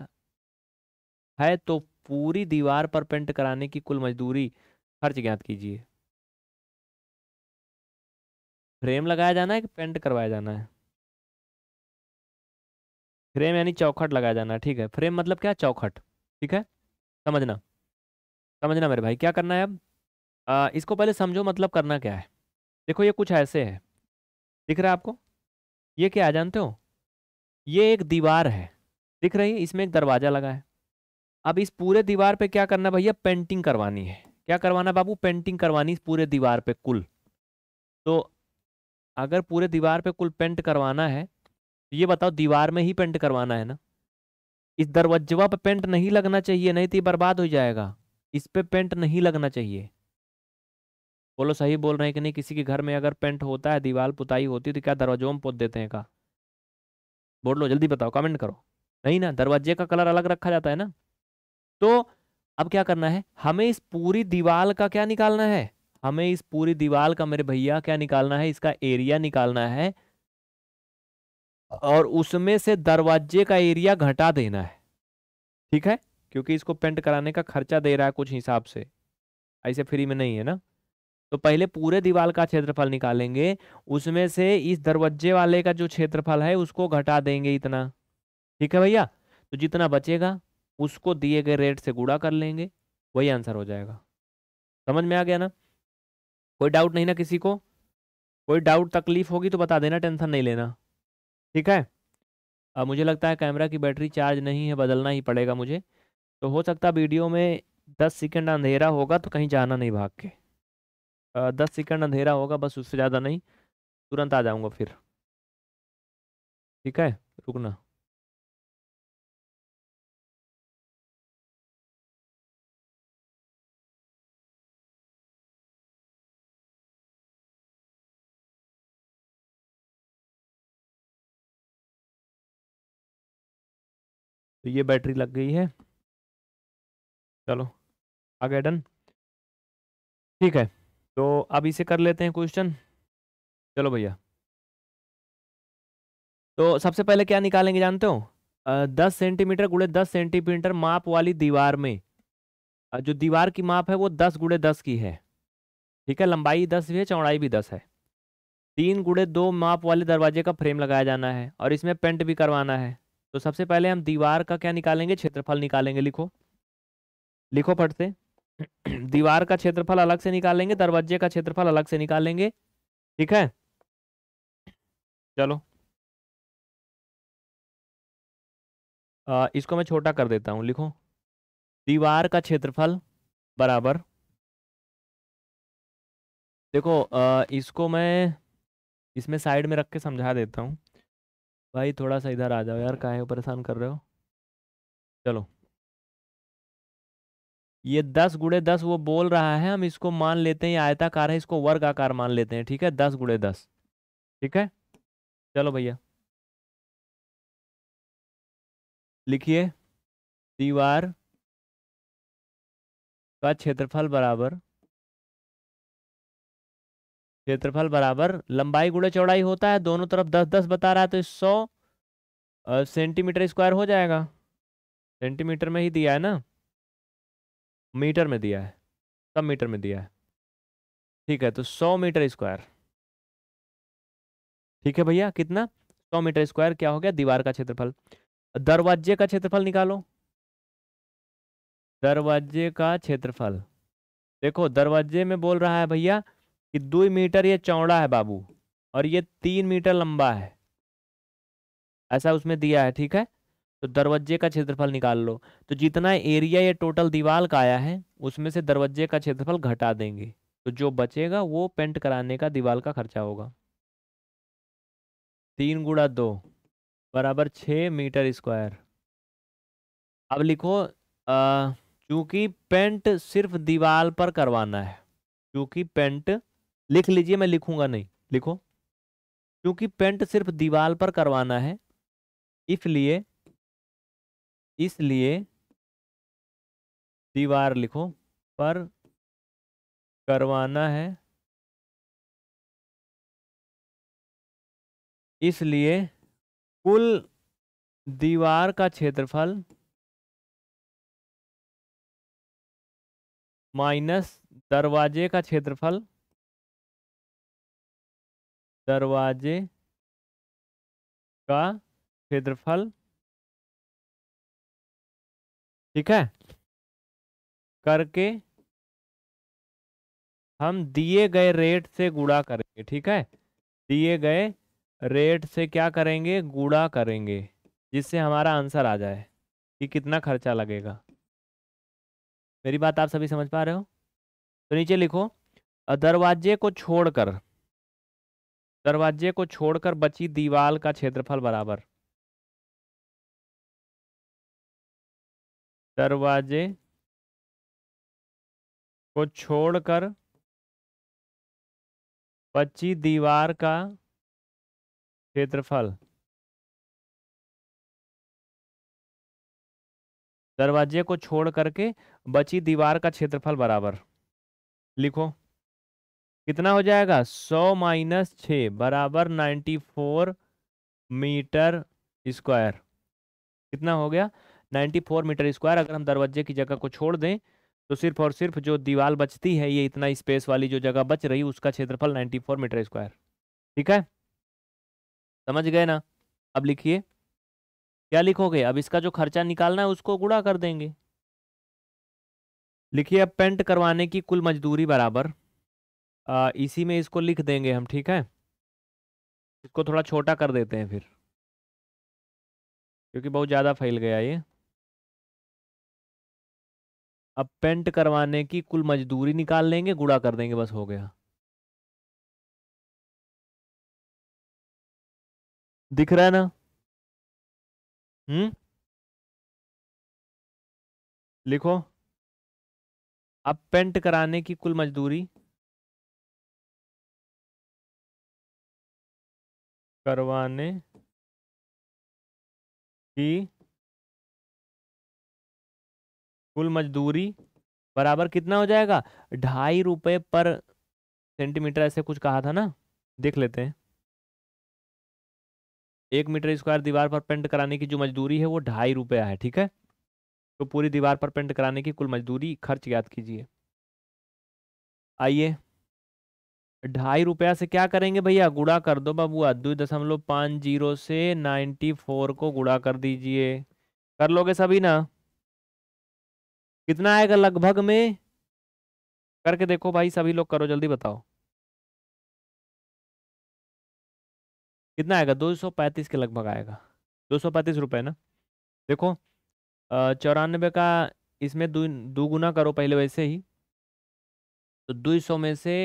है तो पूरी दीवार पर पेंट कराने की कुल मजदूरी खर्च ज्ञात कीजिए फ्रेम लगाया जाना है कि पेंट करवाया जाना है फ्रेम यानी चौखट लगाया जाना है ठीक है फ्रेम मतलब क्या चौखट ठीक है समझना समझना मेरे भाई क्या करना है अब आ, इसको पहले समझो मतलब करना क्या है देखो ये कुछ ऐसे है दिख रहा है आपको ये क्या जानते हो ये एक दीवार है दिख रही है इसमें एक दरवाज़ा लगा है अब इस पूरे दीवार पे क्या करना भैया पेंटिंग करवानी है क्या करवाना बाबू पेंटिंग करवानी पूरे दीवार पे कुल तो अगर पूरे दीवार पे कुल पेंट करवाना है तो ये बताओ दीवार में ही पेंट करवाना है ना इस दरवाजवा पे पेंट नहीं लगना चाहिए नहीं तो बर्बाद हो जाएगा इस पे पेंट नहीं लगना चाहिए बोलो सही बोल रहे हैं कि नहीं किसी के घर में अगर पेंट होता है दीवार पुताई होती है तो क्या दरवाजों में पोत देते हैं का बोल लो जल्दी बताओ कमेंट करो नहीं ना दरवाजे का कलर अलग रखा जाता है ना तो अब क्या करना है हमें इस पूरी दीवार का क्या निकालना है हमें इस पूरी दीवार का मेरे भैया क्या निकालना है इसका एरिया निकालना है और उसमें से दरवाजे का एरिया घटा देना है ठीक है क्योंकि इसको पेंट कराने का खर्चा दे रहा है कुछ हिसाब से ऐसे फ्री में नहीं है ना तो पहले पूरे दीवार का क्षेत्रफल निकालेंगे उसमें से इस दरवाजे वाले का जो क्षेत्रफल है उसको घटा देंगे इतना ठीक है भैया तो जितना बचेगा उसको दिए गए रेट से गुड़ा कर लेंगे वही आंसर हो जाएगा समझ में आ गया ना कोई डाउट नहीं ना किसी को कोई डाउट तकलीफ होगी तो बता देना टेंशन नहीं लेना ठीक है अब मुझे लगता है कैमरा की बैटरी चार्ज नहीं है बदलना ही पड़ेगा मुझे तो हो सकता वीडियो में दस सेकेंड अंधेरा होगा तो कहीं जाना नहीं भाग के आ, दस सेकेंड अंधेरा होगा बस उससे ज़्यादा नहीं तुरंत आ जाऊँगा फिर ठीक है रुकना तो ये बैटरी लग गई है चलो आ गया डन ठीक है तो अब इसे कर लेते हैं क्वेश्चन चलो भैया तो सबसे पहले क्या निकालेंगे जानते हो दस सेंटीमीटर गुड़े दस सेंटीमीटर माप वाली दीवार में जो दीवार की माप है वो दस गुड़े दस की है ठीक है लंबाई दस भी है चौड़ाई भी दस है तीन गुड़े दो माप वाले दरवाजे का फ्रेम लगाया जाना है और इसमें पेंट भी करवाना है तो सबसे पहले हम दीवार का क्या निकालेंगे क्षेत्रफल निकालेंगे लिखो लिखो फट से (clears throat) दीवार का क्षेत्रफल अलग से निकालेंगे दरवाजे का क्षेत्रफल अलग से निकालेंगे ठीक है चलो आ, इसको मैं छोटा कर देता हूं लिखो दीवार का क्षेत्रफल बराबर देखो आ, इसको मैं इसमें साइड में रख के समझा देता हूं भाई थोड़ा सा इधर आ जाओ यार काहे परेशान कर रहे हो चलो ये दस गुड़े दस वो बोल रहा है हम इसको मान लेते हैं आयताकार है इसको वर्ग आकार मान लेते हैं ठीक है दस गुड़े दस ठीक है चलो भैया लिखिए दीवार का क्षेत्रफल बराबर क्षेत्रफल बराबर लंबाई गुड़े चौड़ाई होता है दोनों तरफ दस दस बता रहा है तो सौ सेंटीमीटर स्क्वायर हो जाएगा सेंटीमीटर में ही दिया है ना मीटर में दिया है सब मीटर में दिया है ठीक है तो सौ मीटर स्क्वायर ठीक है भैया कितना सौ मीटर स्क्वायर क्या हो गया दीवार का क्षेत्रफल दरवाजे का क्षेत्रफल निकालो दरवाजे का क्षेत्रफल देखो दरवाजे में बोल रहा है भैया कि दो मीटर ये चौड़ा है बाबू और ये तीन मीटर लंबा है ऐसा उसमें दिया है ठीक है तो दरवाजे का क्षेत्रफल निकाल लो तो जितना एरिया ये टोटल दीवार का आया है उसमें से दरवाजे का क्षेत्रफल घटा देंगे तो जो बचेगा वो पेंट कराने का दीवार का खर्चा होगा तीन गुड़ा दो बराबर छः मीटर स्क्वायर अब लिखो क्योंकि पेंट सिर्फ दीवार पर करवाना है क्योंकि पेंट लिख लीजिए मैं लिखूंगा नहीं लिखो क्योंकि पेंट सिर्फ दीवार पर करवाना है इसलिए इसलिए दीवार लिखो पर करवाना है इसलिए कुल दीवार का क्षेत्रफल माइनस दरवाजे का क्षेत्रफल दरवाजे का क्षेत्रफल ठीक है करके हम दिए गए रेट से गुड़ा करेंगे ठीक है दिए गए रेट से क्या करेंगे गुड़ा करेंगे जिससे हमारा आंसर आ जाए कि कितना खर्चा लगेगा मेरी बात आप सभी समझ पा रहे हो तो नीचे लिखो दरवाजे को छोड़कर दरवाजे को छोड़कर बची दीवाल का क्षेत्रफल बराबर दरवाजे को छोड़कर बची दीवार का क्षेत्रफल दरवाजे को छोड़ करके बची दीवार का क्षेत्रफल बराबर लिखो कितना हो जाएगा सौ माइनस छ बराबर नाइन्टी फोर मीटर स्क्वायर कितना हो गया नाइन्टी फोर मीटर स्क्वायर अगर हम दरवाजे की जगह को छोड़ दें तो सिर्फ और सिर्फ जो दीवार बचती है ये इतना स्पेस वाली जो जगह बच रही उसका क्षेत्रफल नाइन्टी फोर मीटर स्क्वायर ठीक है समझ गए ना अब लिखिए क्या लिखोगे अब इसका जो खर्चा निकालना है उसको गुड़ा कर देंगे लिखिए अब पेंट करवाने की कुल मजदूरी बराबर आ, इसी में इसको लिख देंगे हम ठीक है इसको थोड़ा छोटा कर देते हैं फिर क्योंकि बहुत ज़्यादा फैल गया ये अब पेंट करवाने की कुल मजदूरी निकाल लेंगे गुड़ा कर देंगे बस हो गया दिख रहा है ना हम्म लिखो अब पेंट कराने की कुल मजदूरी करवाने की कुल मजदूरी बराबर कितना हो जाएगा ढाई रुपये पर सेंटीमीटर ऐसे कुछ कहा था ना देख लेते हैं एक मीटर स्क्वायर दीवार पर पेंट कराने की जो मजदूरी है वो ढाई रुपया है ठीक है तो पूरी दीवार पर पेंट कराने की कुल मजदूरी खर्च याद कीजिए आइए ढाई रुपया से क्या करेंगे भैया गुड़ा कर दो बाबू दो दशमलव पाँच जीरो से नाइन्टी फोर को गुड़ा कर दीजिए कर लोगे सभी ना कितना आएगा लगभग में करके देखो भाई सभी लोग करो जल्दी बताओ कितना आएगा दो सौ पैंतीस के लगभग आएगा दो सौ पैंतीस रुपये ना देखो चौरानबे का इसमें दो गुना करो पहले वैसे ही तो दो सौ में से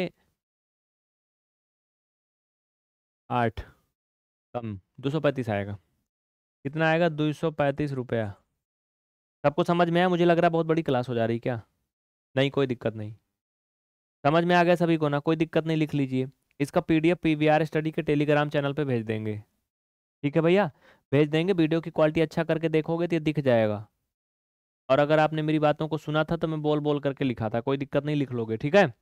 आठ कम दो सौ पैंतीस आएगा कितना आएगा दो सौ पैंतीस रुपया सबको समझ में आया मुझे लग रहा है बहुत बड़ी क्लास हो जा रही क्या नहीं कोई दिक्कत नहीं समझ में आ गया सभी को ना कोई दिक्कत नहीं लिख लीजिए इसका पी डी स्टडी के टेलीग्राम चैनल पर भेज देंगे ठीक है भैया भेज देंगे वीडियो की क्वालिटी अच्छा करके देखोगे तो ये दिख जाएगा और अगर आपने मेरी बातों को सुना था तो मैं बोल बोल करके लिखा था कोई दिक्कत नहीं लिख लोगे ठीक है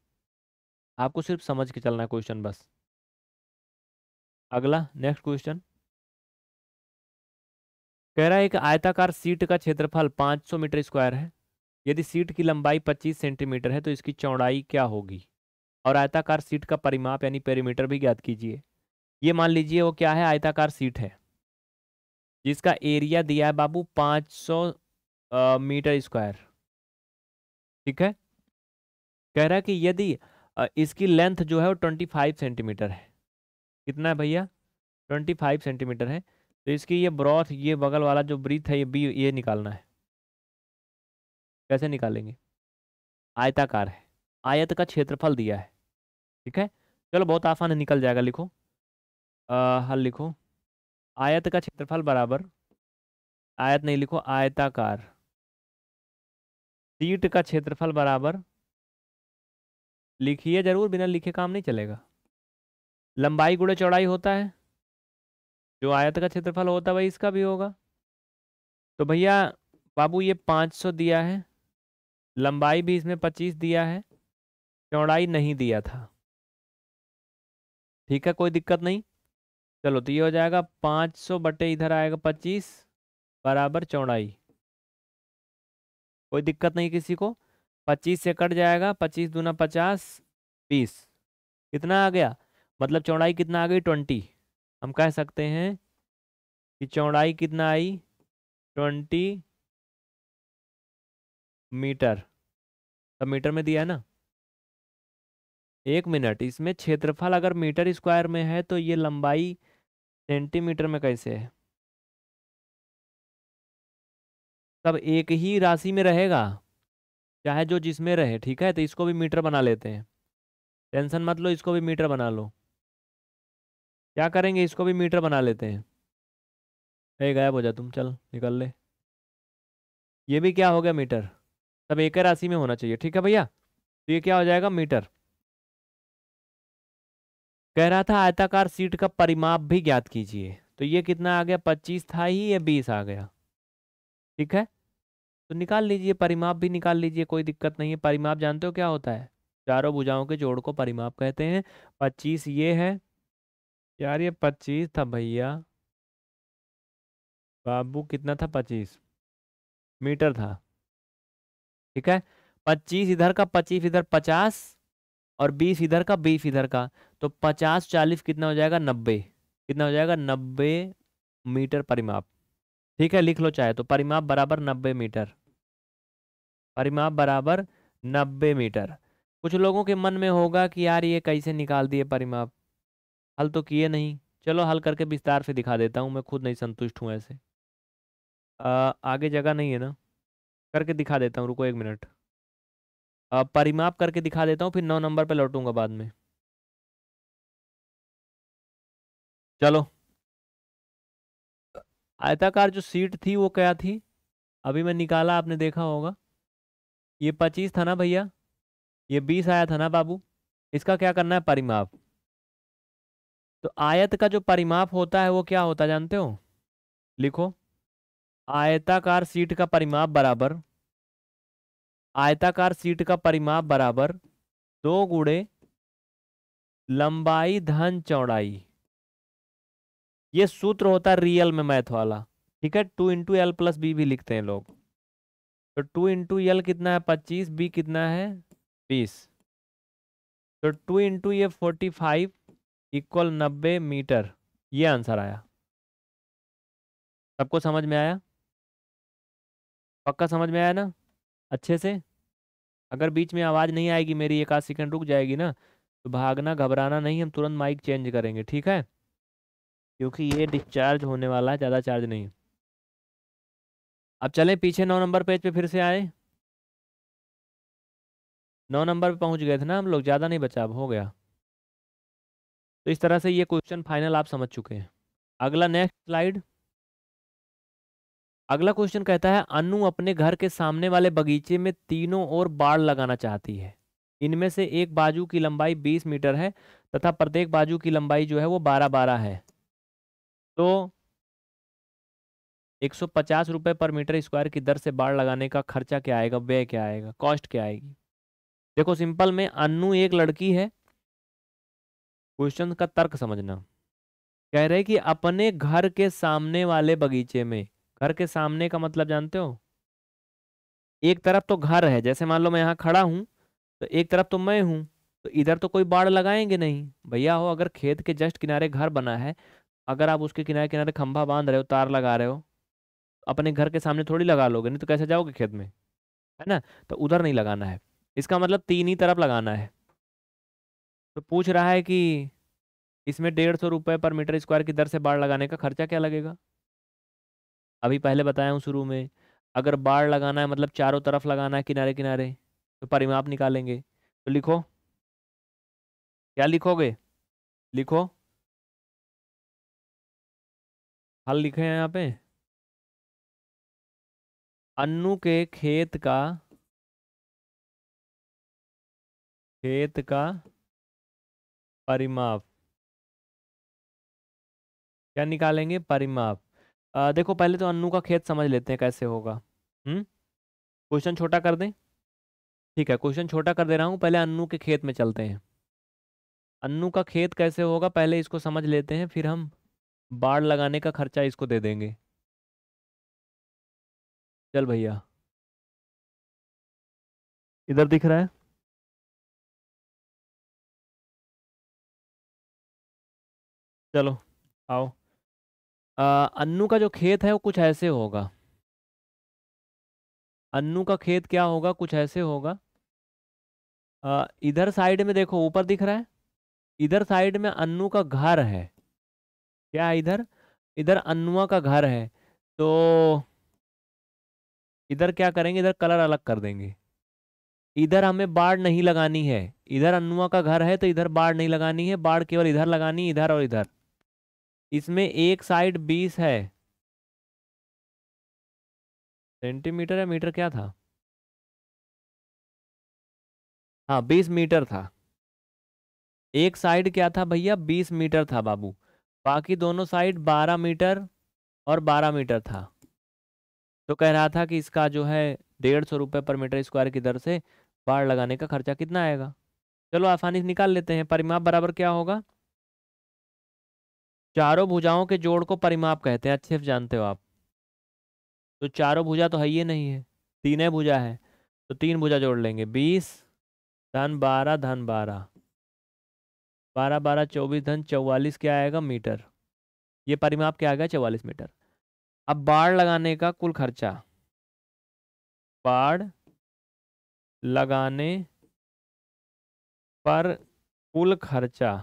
आपको सिर्फ समझ के चलना है क्वेश्चन बस अगला नेक्स्ट क्वेश्चन कह रहा है कि आयताकार सीट का क्षेत्रफल 500 मीटर स्क्वायर है यदि सीट की लंबाई 25 सेंटीमीटर है तो इसकी चौड़ाई क्या होगी और आयताकार सीट का परिमाप यानी पेरीमीटर भी ज्ञात कीजिए ये मान लीजिए वो क्या है आयताकार सीट है जिसका एरिया दिया है बाबू 500 मीटर स्क्वायर ठीक है कह रहा है कि यदि इसकी लेंथ जो है वो 25 सेंटीमीटर है कितना है भैया ट्वेंटी फाइव सेंटीमीटर है तो इसकी ये ब्रॉथ ये बगल वाला जो ब्रीथ है ये बी ये निकालना है कैसे निकालेंगे आयताकार है आयत का क्षेत्रफल दिया है ठीक है चलो बहुत आसान है निकल जाएगा लिखो आ, हल लिखो आयत का क्षेत्रफल बराबर आयत नहीं लिखो आयताकार सीट का क्षेत्रफल बराबर लिखिए जरूर बिना लिखे काम नहीं चलेगा लंबाई गुड़े चौड़ाई होता है जो आयत का क्षेत्रफल होता है भाई इसका भी होगा तो भैया बाबू ये 500 दिया है लंबाई भी इसमें 25 दिया है चौड़ाई नहीं दिया था ठीक है कोई दिक्कत नहीं चलो तो ये हो जाएगा 500 बटे इधर आएगा 25 बराबर चौड़ाई कोई दिक्कत नहीं किसी को 25 से कट जाएगा 25 दूना 50 20 कितना आ गया मतलब चौड़ाई कितना आ गई ट्वेंटी हम कह सकते हैं कि चौड़ाई कितना आई ट्वेंटी मीटर सब तो मीटर में दिया है ना एक मिनट इसमें क्षेत्रफल अगर मीटर स्क्वायर में है तो ये लंबाई सेंटीमीटर में कैसे है सब एक ही राशि में रहेगा चाहे जो जिसमें रहे ठीक है तो इसको भी मीटर बना लेते हैं टेंशन मत लो इसको भी मीटर बना लो क्या करेंगे इसको भी मीटर बना लेते हैं अरे गायब हो जा तुम चल निकल ले ये भी क्या हो गया मीटर सब एक राशि में होना चाहिए ठीक है भैया तो ये क्या हो जाएगा मीटर कह रहा था आयताकार सीट का परिमाप भी ज्ञात कीजिए तो ये कितना आ गया पच्चीस था ही या बीस आ गया ठीक है तो निकाल लीजिए परिमाप भी निकाल लीजिए कोई दिक्कत नहीं है परिमाप जानते हो क्या होता है चारों भुजाओं के जोड़ को परिमाप कहते हैं पच्चीस ये है यार ये पच्चीस था भैया बाबू कितना था पच्चीस मीटर था ठीक है पच्चीस इधर का पच्चीस इधर पचास और बीस इधर का बीस इधर का तो पचास चालीस कितना हो जाएगा नब्बे कितना हो जाएगा नब्बे मीटर परिमाप ठीक है लिख लो चाहे तो परिमाप बराबर नब्बे मीटर परिमाप बराबर नब्बे मीटर कुछ लोगों के मन में होगा कि यार ये कैसे निकाल दिए परिमाप हल तो किए नहीं चलो हल करके विस्तार से दिखा देता हूँ मैं खुद नहीं संतुष्ट हूँ ऐसे आ, आगे जगह नहीं है ना करके दिखा देता हूँ रुको एक मिनट परिमाप करके दिखा देता हूँ फिर नौ नंबर पे लौटूंगा बाद में चलो आयताकार जो सीट थी वो क्या थी अभी मैं निकाला आपने देखा होगा ये पच्चीस था ना भैया ये बीस आया था ना बाबू इसका क्या करना है परिमाप तो आयत का जो परिमाप होता है वो क्या होता है जानते हो लिखो आयताकार सीट का परिमाप बराबर आयताकार सीट का परिमाप बराबर दो गुड़े लंबाई धन चौड़ाई ये सूत्र होता है रियल में मैथ वाला ठीक है two into L plus B भी लिखते हैं लोग तो टू इंटू एल कितना है पच्चीस बी कितना है बीस तो टू इंटू ये फोर्टी फाइव इक्वल नब्बे मीटर ये आंसर आया सबको समझ में आया पक्का समझ में आया ना अच्छे से अगर बीच में आवाज़ नहीं आएगी मेरी एक आध सेकेंड रुक जाएगी ना तो भागना घबराना नहीं हम तुरंत माइक चेंज करेंगे ठीक है क्योंकि ये डिस्चार्ज होने वाला है ज़्यादा चार्ज नहीं अब चलें पीछे नौ नंबर पेज पे फिर से आए नौ नंबर पे पहुंच गए थे ना हम लोग ज़्यादा नहीं बचा अब हो गया तो इस तरह से ये क्वेश्चन फाइनल आप समझ चुके हैं अगला नेक्स्ट स्लाइड अगला क्वेश्चन कहता है अनु अपने घर के सामने वाले बगीचे में तीनों ओर बाड़ लगाना चाहती है इनमें से एक बाजू की लंबाई बीस मीटर है तथा प्रत्येक बाजू की लंबाई जो है वो बारह बारह है तो एक सौ पचास रुपये पर मीटर स्क्वायर की दर से बाढ़ लगाने का खर्चा क्या आएगा व्यय क्या आएगा कॉस्ट क्या आएगी देखो सिंपल में अनु एक लड़की है क्वेश्चन का तर्क समझना कह रहे कि अपने घर के सामने वाले बगीचे में घर के सामने का मतलब जानते हो एक तरफ तो घर है जैसे मान लो मैं यहाँ खड़ा हूँ तो एक तरफ तो मैं हूँ तो इधर तो कोई बाढ़ लगाएंगे नहीं भैया हो अगर खेत के जस्ट किनारे घर बना है अगर आप उसके किनारे किनारे खंभा बांध रहे हो तार लगा रहे हो अपने घर के सामने थोड़ी लगा लोगे नहीं तो कैसे जाओगे खेत में है ना तो उधर नहीं लगाना है इसका मतलब तीन ही तरफ लगाना है तो पूछ रहा है कि इसमें डेढ़ सौ रुपये पर मीटर स्क्वायर की दर से बाढ़ लगाने का खर्चा क्या लगेगा अभी पहले बताया हूँ शुरू में अगर बाढ़ लगाना है मतलब चारों तरफ लगाना है किनारे किनारे तो परिमाप निकालेंगे तो लिखो क्या लिखोगे लिखो हल लिखे हैं यहाँ पे अन्नू के खेत का खेत का परिमाप क्या निकालेंगे परिमाप आ, देखो पहले तो अन्नू का खेत समझ लेते हैं कैसे होगा हम्म क्वेश्चन छोटा कर दें ठीक है क्वेश्चन छोटा कर दे रहा हूँ पहले अन्नू के खेत में चलते हैं अन्नू का खेत कैसे होगा पहले इसको समझ लेते हैं फिर हम बाढ़ लगाने का खर्चा इसको दे देंगे चल भैया इधर दिख रहा है चलो आओ अन्नू का जो खेत है वो कुछ ऐसे होगा अन्नू का खेत क्या होगा कुछ ऐसे होगा आ, इधर साइड में देखो ऊपर दिख रहा है इधर साइड में अन्नू का घर है क्या इधर इधर अन्नुआ का घर है तो इधर क्या करेंगे इधर कलर अलग कर देंगे इधर हमें बाढ़ नहीं लगानी है इधर अन्नुआ का घर है तो इधर बाढ़ नहीं लगानी है बाढ़ केवल इधर लगानी इधर और इधर इसमें एक साइड बीस है सेंटीमीटर या मीटर क्या था हाँ बीस मीटर था एक साइड क्या था भैया बीस मीटर था बाबू बाकी दोनों साइड बारह मीटर और बारह मीटर था तो कह रहा था कि इसका जो है डेढ़ सौ रुपये पर मीटर स्क्वायर की दर से बाढ़ लगाने का खर्चा कितना आएगा चलो आसानी से निकाल लेते हैं परिमाप बराबर क्या होगा चारों भुजाओं के जोड़ को परिमाप कहते हैं अच्छे से जानते हो आप तो चारों भुजा तो है ही नहीं है तीन भुजा है तो तीन भुजा जोड़ लेंगे बीस धन बारह धन बारह बारह बारह चौबीस धन चौवालीस क्या आएगा मीटर ये परिमाप क्या आ गया चौवालीस मीटर अब बाढ़ लगाने का कुल खर्चा बाढ़ लगाने पर कुल खर्चा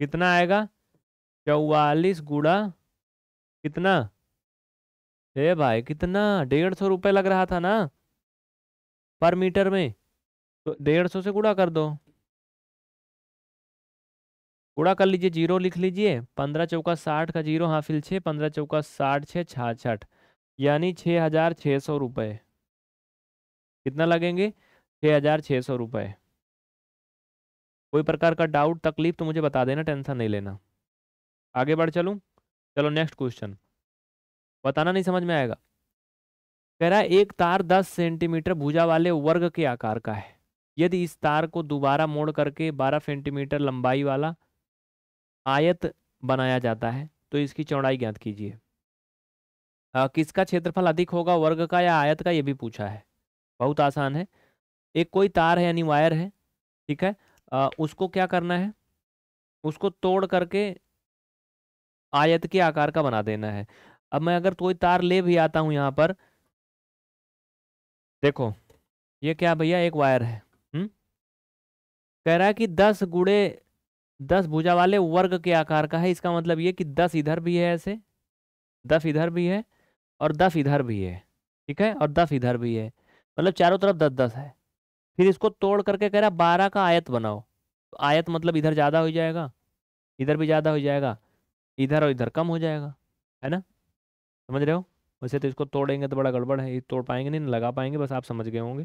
कितना आएगा चौवालीस गुड़ा कितना हे भाई कितना डेढ़ सौ रुपये लग रहा था ना पर मीटर में तो डेढ़ सौ से गुड़ा कर दो गुड़ा कर लीजिए जीरो लिख लीजिए पंद्रह चौका साठ का जीरो हाफिल छः पंद्रह चौका साठ छः छाछठ यानी छः हज़ार छः सौ रुपये कितना लगेंगे छः हज़ार छः सौ रुपये कोई प्रकार का डाउट तकलीफ तो मुझे बता देना टेंशन नहीं लेना आगे बढ़ चलूँ चलो नेक्स्ट क्वेश्चन बताना नहीं समझ में आएगा कह रहा है एक तार 10 सेंटीमीटर भुजा वाले वर्ग के आकार का है यदि इस तार को दोबारा मोड़ करके 12 सेंटीमीटर लंबाई वाला आयत बनाया जाता है तो इसकी चौड़ाई ज्ञात कीजिए किसका क्षेत्रफल अधिक होगा वर्ग का या आयत का ये भी पूछा है बहुत आसान है एक कोई तार है यानी वायर है ठीक है आ, उसको क्या करना है उसको तोड़ करके आयत के आकार का बना देना है अब मैं अगर कोई तार ले भी आता हूँ यहाँ पर देखो ये क्या भैया एक वायर है हम्म कह रहा है कि दस गुड़े दस भुजा वाले वर्ग के आकार का है इसका मतलब ये कि दस इधर भी है ऐसे दस इधर भी है और दस इधर भी है ठीक है और दस इधर भी है मतलब चारों तरफ दस दस है फिर इसको तोड़ करके कह रहा है बारह का आयत बनाओ तो आयत मतलब इधर ज़्यादा हो जाएगा इधर भी ज़्यादा हो जाएगा इधर और इधर कम हो जाएगा है ना समझ रहे हो वैसे तो इसको तोड़ेंगे तो बड़ा गड़बड़ है ये तोड़ पाएंगे नहीं लगा पाएंगे बस आप समझ गए होंगे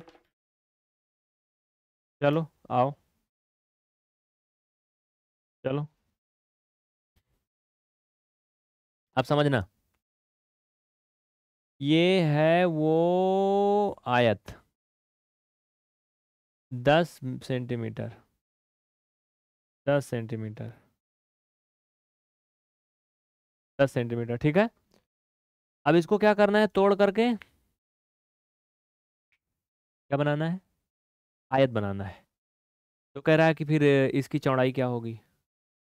चलो आओ चलो आप समझना ये है वो आयत दस सेंटीमीटर दस सेंटीमीटर दस सेंटीमीटर ठीक है अब इसको क्या करना है तोड़ करके क्या बनाना है आयत बनाना है तो कह रहा है कि फिर इसकी चौड़ाई क्या होगी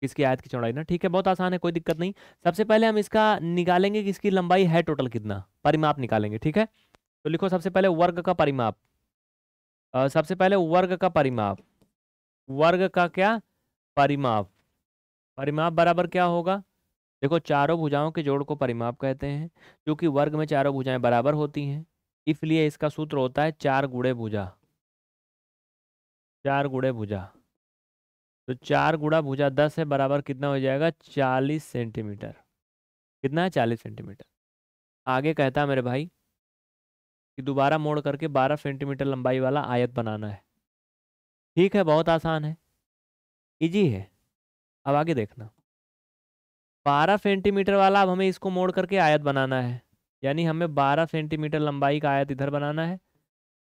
इसकी आयत की चौड़ाई ना ठीक है बहुत आसान है कोई दिक्कत नहीं सबसे पहले हम इसका निकालेंगे कि इसकी लंबाई है टोटल कितना परिमाप निकालेंगे ठीक है तो लिखो सबसे पहले वर्ग का परिमाप सबसे पहले वर्ग का परिमाप वर्ग का क्या परिमाप परिमाप बराबर क्या होगा देखो चारों भुजाओं के जोड़ को परिमाप कहते हैं क्योंकि वर्ग में चारों भुजाएं बराबर होती हैं इसलिए इसका सूत्र होता है चार गुड़े भुजा चार गुड़े भुजा तो चार गुड़ा भुजा दस है बराबर कितना हो जाएगा चालीस सेंटीमीटर कितना है चालीस सेंटीमीटर आगे कहता मेरे भाई कि दोबारा मोड़ करके 12 सेंटीमीटर लंबाई वाला आयत बनाना है ठीक है बहुत आसान है इजी है अब आगे देखना 12 सेंटीमीटर वाला अब हमें इसको मोड़ करके आयत बनाना है यानी हमें 12 सेंटीमीटर लंबाई का आयत इधर बनाना है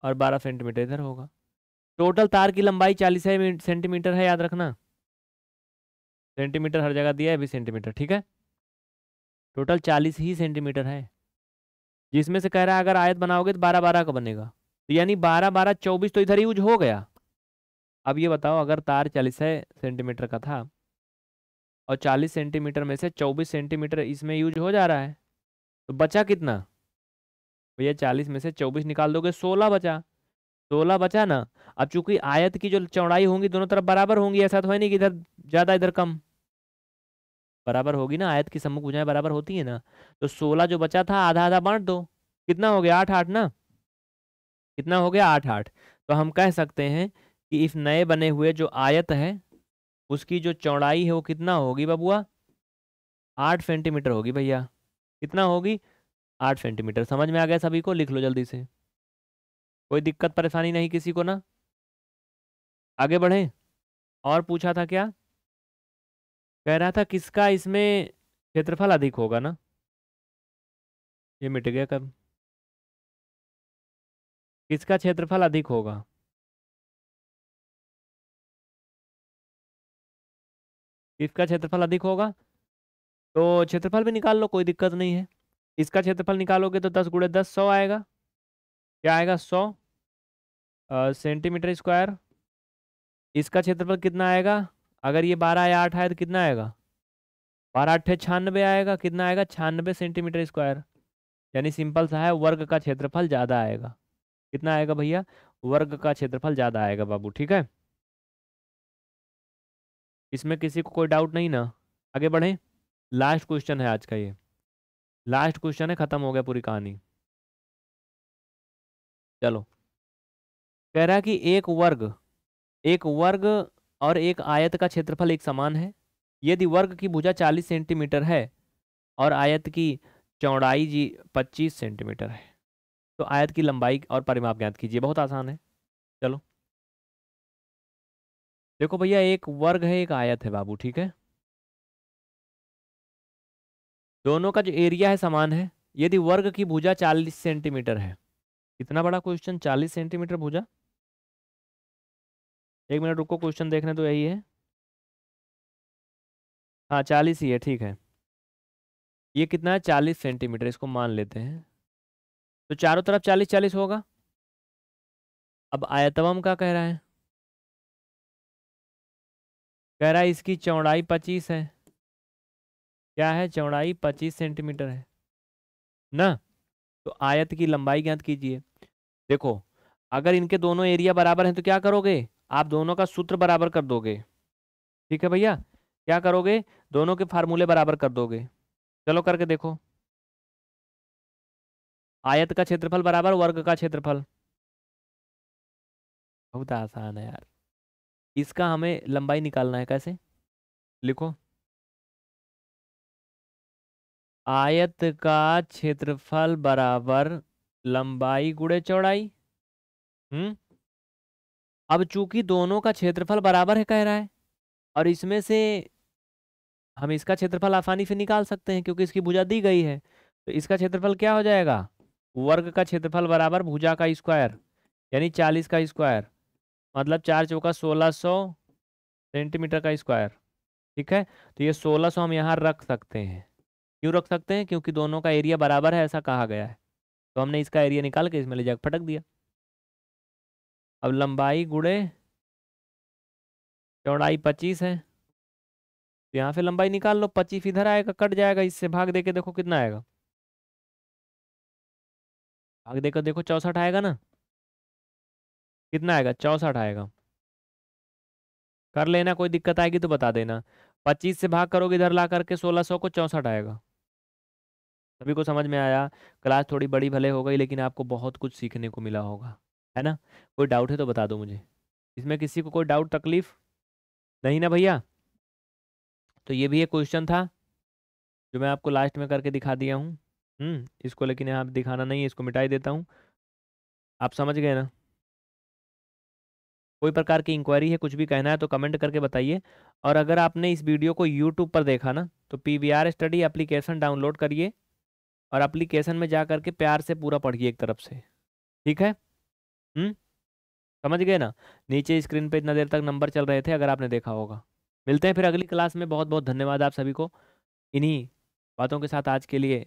और 12 सेंटीमीटर इधर होगा टोटल तार की लंबाई चालीस सेंटीमीटर है याद रखना सेंटीमीटर हर जगह दिया है बीस सेंटीमीटर ठीक है टोटल चालीस ही सेंटीमीटर है जिसमें से कह रहा है अगर आयत बनाओगे तो बारह बारह का बनेगा तो यानी बारह बारह चौबीस तो इधर यूज हो गया अब ये बताओ अगर तार चालीस सेंटीमीटर का था और चालीस सेंटीमीटर में से चौबीस सेंटीमीटर इसमें यूज हो जा रहा है तो बचा कितना भैया चालीस में से चौबीस निकाल दोगे सोलह बचा सोलह बचा ना अब चूंकि आयत की जो चौड़ाई होंगी दोनों तरफ बराबर होंगी ऐसा तो है नहीं कि इधर ज़्यादा इधर कम बराबर होगी ना आयत की सम्मुख भुजाएं बराबर होती है ना तो सोलह जो बचा था आधा आधा बांट दो कितना हो गया आठ आठ ना कितना हो गया आठ आठ तो हम कह सकते हैं कि इस नए बने हुए जो आयत है उसकी जो चौड़ाई है वो कितना होगी बबुआ आठ सेंटीमीटर होगी भैया कितना होगी आठ सेंटीमीटर समझ में आ गया सभी को लिख लो जल्दी से कोई दिक्कत परेशानी नहीं किसी को ना आगे बढ़ें और पूछा था क्या कह रहा था किसका इसमें क्षेत्रफल अधिक होगा ना ये मिट गया कब किसका क्षेत्रफल अधिक होगा इसका क्षेत्रफल अधिक होगा तो क्षेत्रफल भी निकाल लो कोई दिक्कत नहीं है इसका क्षेत्रफल निकालोगे तो दस गुड़े दस सौ आएगा क्या आएगा सौ सेंटीमीटर स्क्वायर इसका क्षेत्रफल कितना आएगा अगर ये बारह या आठ आए तो कितना आएगा बारह अट्ठे छानबे आएगा कितना आएगा छानबे सेंटीमीटर स्क्वायर यानी सिंपल सा है वर्ग का क्षेत्रफल ज़्यादा आएगा कितना आएगा भैया वर्ग का क्षेत्रफल ज़्यादा आएगा बाबू ठीक है इसमें किसी को कोई डाउट नहीं ना आगे बढ़ें लास्ट क्वेश्चन है आज का ये लास्ट क्वेश्चन है ख़त्म हो गया पूरी कहानी चलो कह रहा है कि एक वर्ग एक वर्ग और एक आयत का क्षेत्रफल एक समान है यदि वर्ग की भुजा 40 सेंटीमीटर है और आयत की चौड़ाई जी 25 सेंटीमीटर है तो आयत की लंबाई और परिमाप ज्ञात कीजिए बहुत आसान है चलो देखो भैया एक वर्ग है एक आयत है बाबू ठीक है दोनों का जो एरिया है समान है यदि वर्ग की भुजा 40 सेंटीमीटर है कितना बड़ा क्वेश्चन 40 सेंटीमीटर भुजा एक मिनट रुको क्वेश्चन देखने तो यही है हाँ चालीस ही है ठीक है ये कितना है चालीस सेंटीमीटर इसको मान लेते हैं तो चारों तरफ चालीस चालीस होगा अब आयतवम का कह रहा है कह रहा है इसकी चौड़ाई पच्चीस है क्या है चौड़ाई पच्चीस सेंटीमीटर है ना तो आयत की लंबाई ज्ञात कीजिए देखो अगर इनके दोनों एरिया बराबर हैं तो क्या करोगे आप दोनों का सूत्र बराबर कर दोगे ठीक है भैया क्या करोगे दोनों के फार्मूले बराबर कर दोगे चलो करके देखो आयत का क्षेत्रफल बराबर वर्ग का क्षेत्रफल बहुत आसान है यार इसका हमें लंबाई निकालना है कैसे लिखो आयत का क्षेत्रफल बराबर लंबाई गुड़े चौड़ाई हम्म अब चूंकि दोनों का क्षेत्रफल बराबर है कह रहा है और इसमें से हम इसका क्षेत्रफल आसानी से निकाल सकते हैं क्योंकि इसकी भुजा दी गई है तो इसका क्षेत्रफल क्या हो जाएगा वर्ग का क्षेत्रफल बराबर भुजा का स्क्वायर यानी चालीस का स्क्वायर मतलब चार चौका सोलह सौ सेंटीमीटर का स्क्वायर ठीक है तो ये सोलह सौ हम यहाँ रख सकते हैं क्यों रख सकते हैं क्योंकि दोनों का एरिया बराबर है ऐसा कहा गया है तो हमने इसका एरिया निकाल के इसमें ले जाकर फटक दिया अब लंबाई गुड़े चौड़ाई पच्चीस है तो यहाँ से लंबाई निकाल लो पच्चीस इधर आएगा कट जाएगा इससे भाग देके देखो कितना आएगा भाग देकर देखो चौसठ आएगा ना कितना आएगा चौसठ आएगा कर लेना कोई दिक्कत आएगी तो बता देना पच्चीस से भाग करोगे इधर ला करके सोलह सौ को चौंसठ आएगा सभी को समझ में आया क्लास थोड़ी बड़ी भले हो गई लेकिन आपको बहुत कुछ सीखने को मिला होगा है ना कोई डाउट है तो बता दो मुझे इसमें किसी को कोई डाउट तकलीफ नहीं ना भैया तो ये भी एक क्वेश्चन था जो मैं आपको लास्ट में करके दिखा दिया हूँ हम्म, इसको लेकिन यहाँ दिखाना नहीं है इसको मिटाई देता हूँ आप समझ गए ना कोई प्रकार की इंक्वायरी है कुछ भी कहना है तो कमेंट करके बताइए और अगर आपने इस वीडियो को यूट्यूब पर देखा ना तो P V R study application download करिए और एप्लीकेशन में जा करके प्यार से पूरा पढ़िए एक तरफ से ठीक है हम्म समझ गए ना नीचे स्क्रीन पे इतना देर तक नंबर चल रहे थे अगर आपने देखा होगा मिलते हैं फिर अगली क्लास में बहुत बहुत धन्यवाद आप सभी को इन्हीं बातों के साथ आज के लिए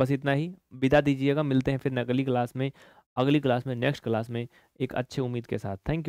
बस इतना ही विदा दीजिएगा मिलते हैं फिर अगली क्लास में अगली क्लास में नेक्स्ट क्लास में एक अच्छे उम्मीद के साथ थैंक यू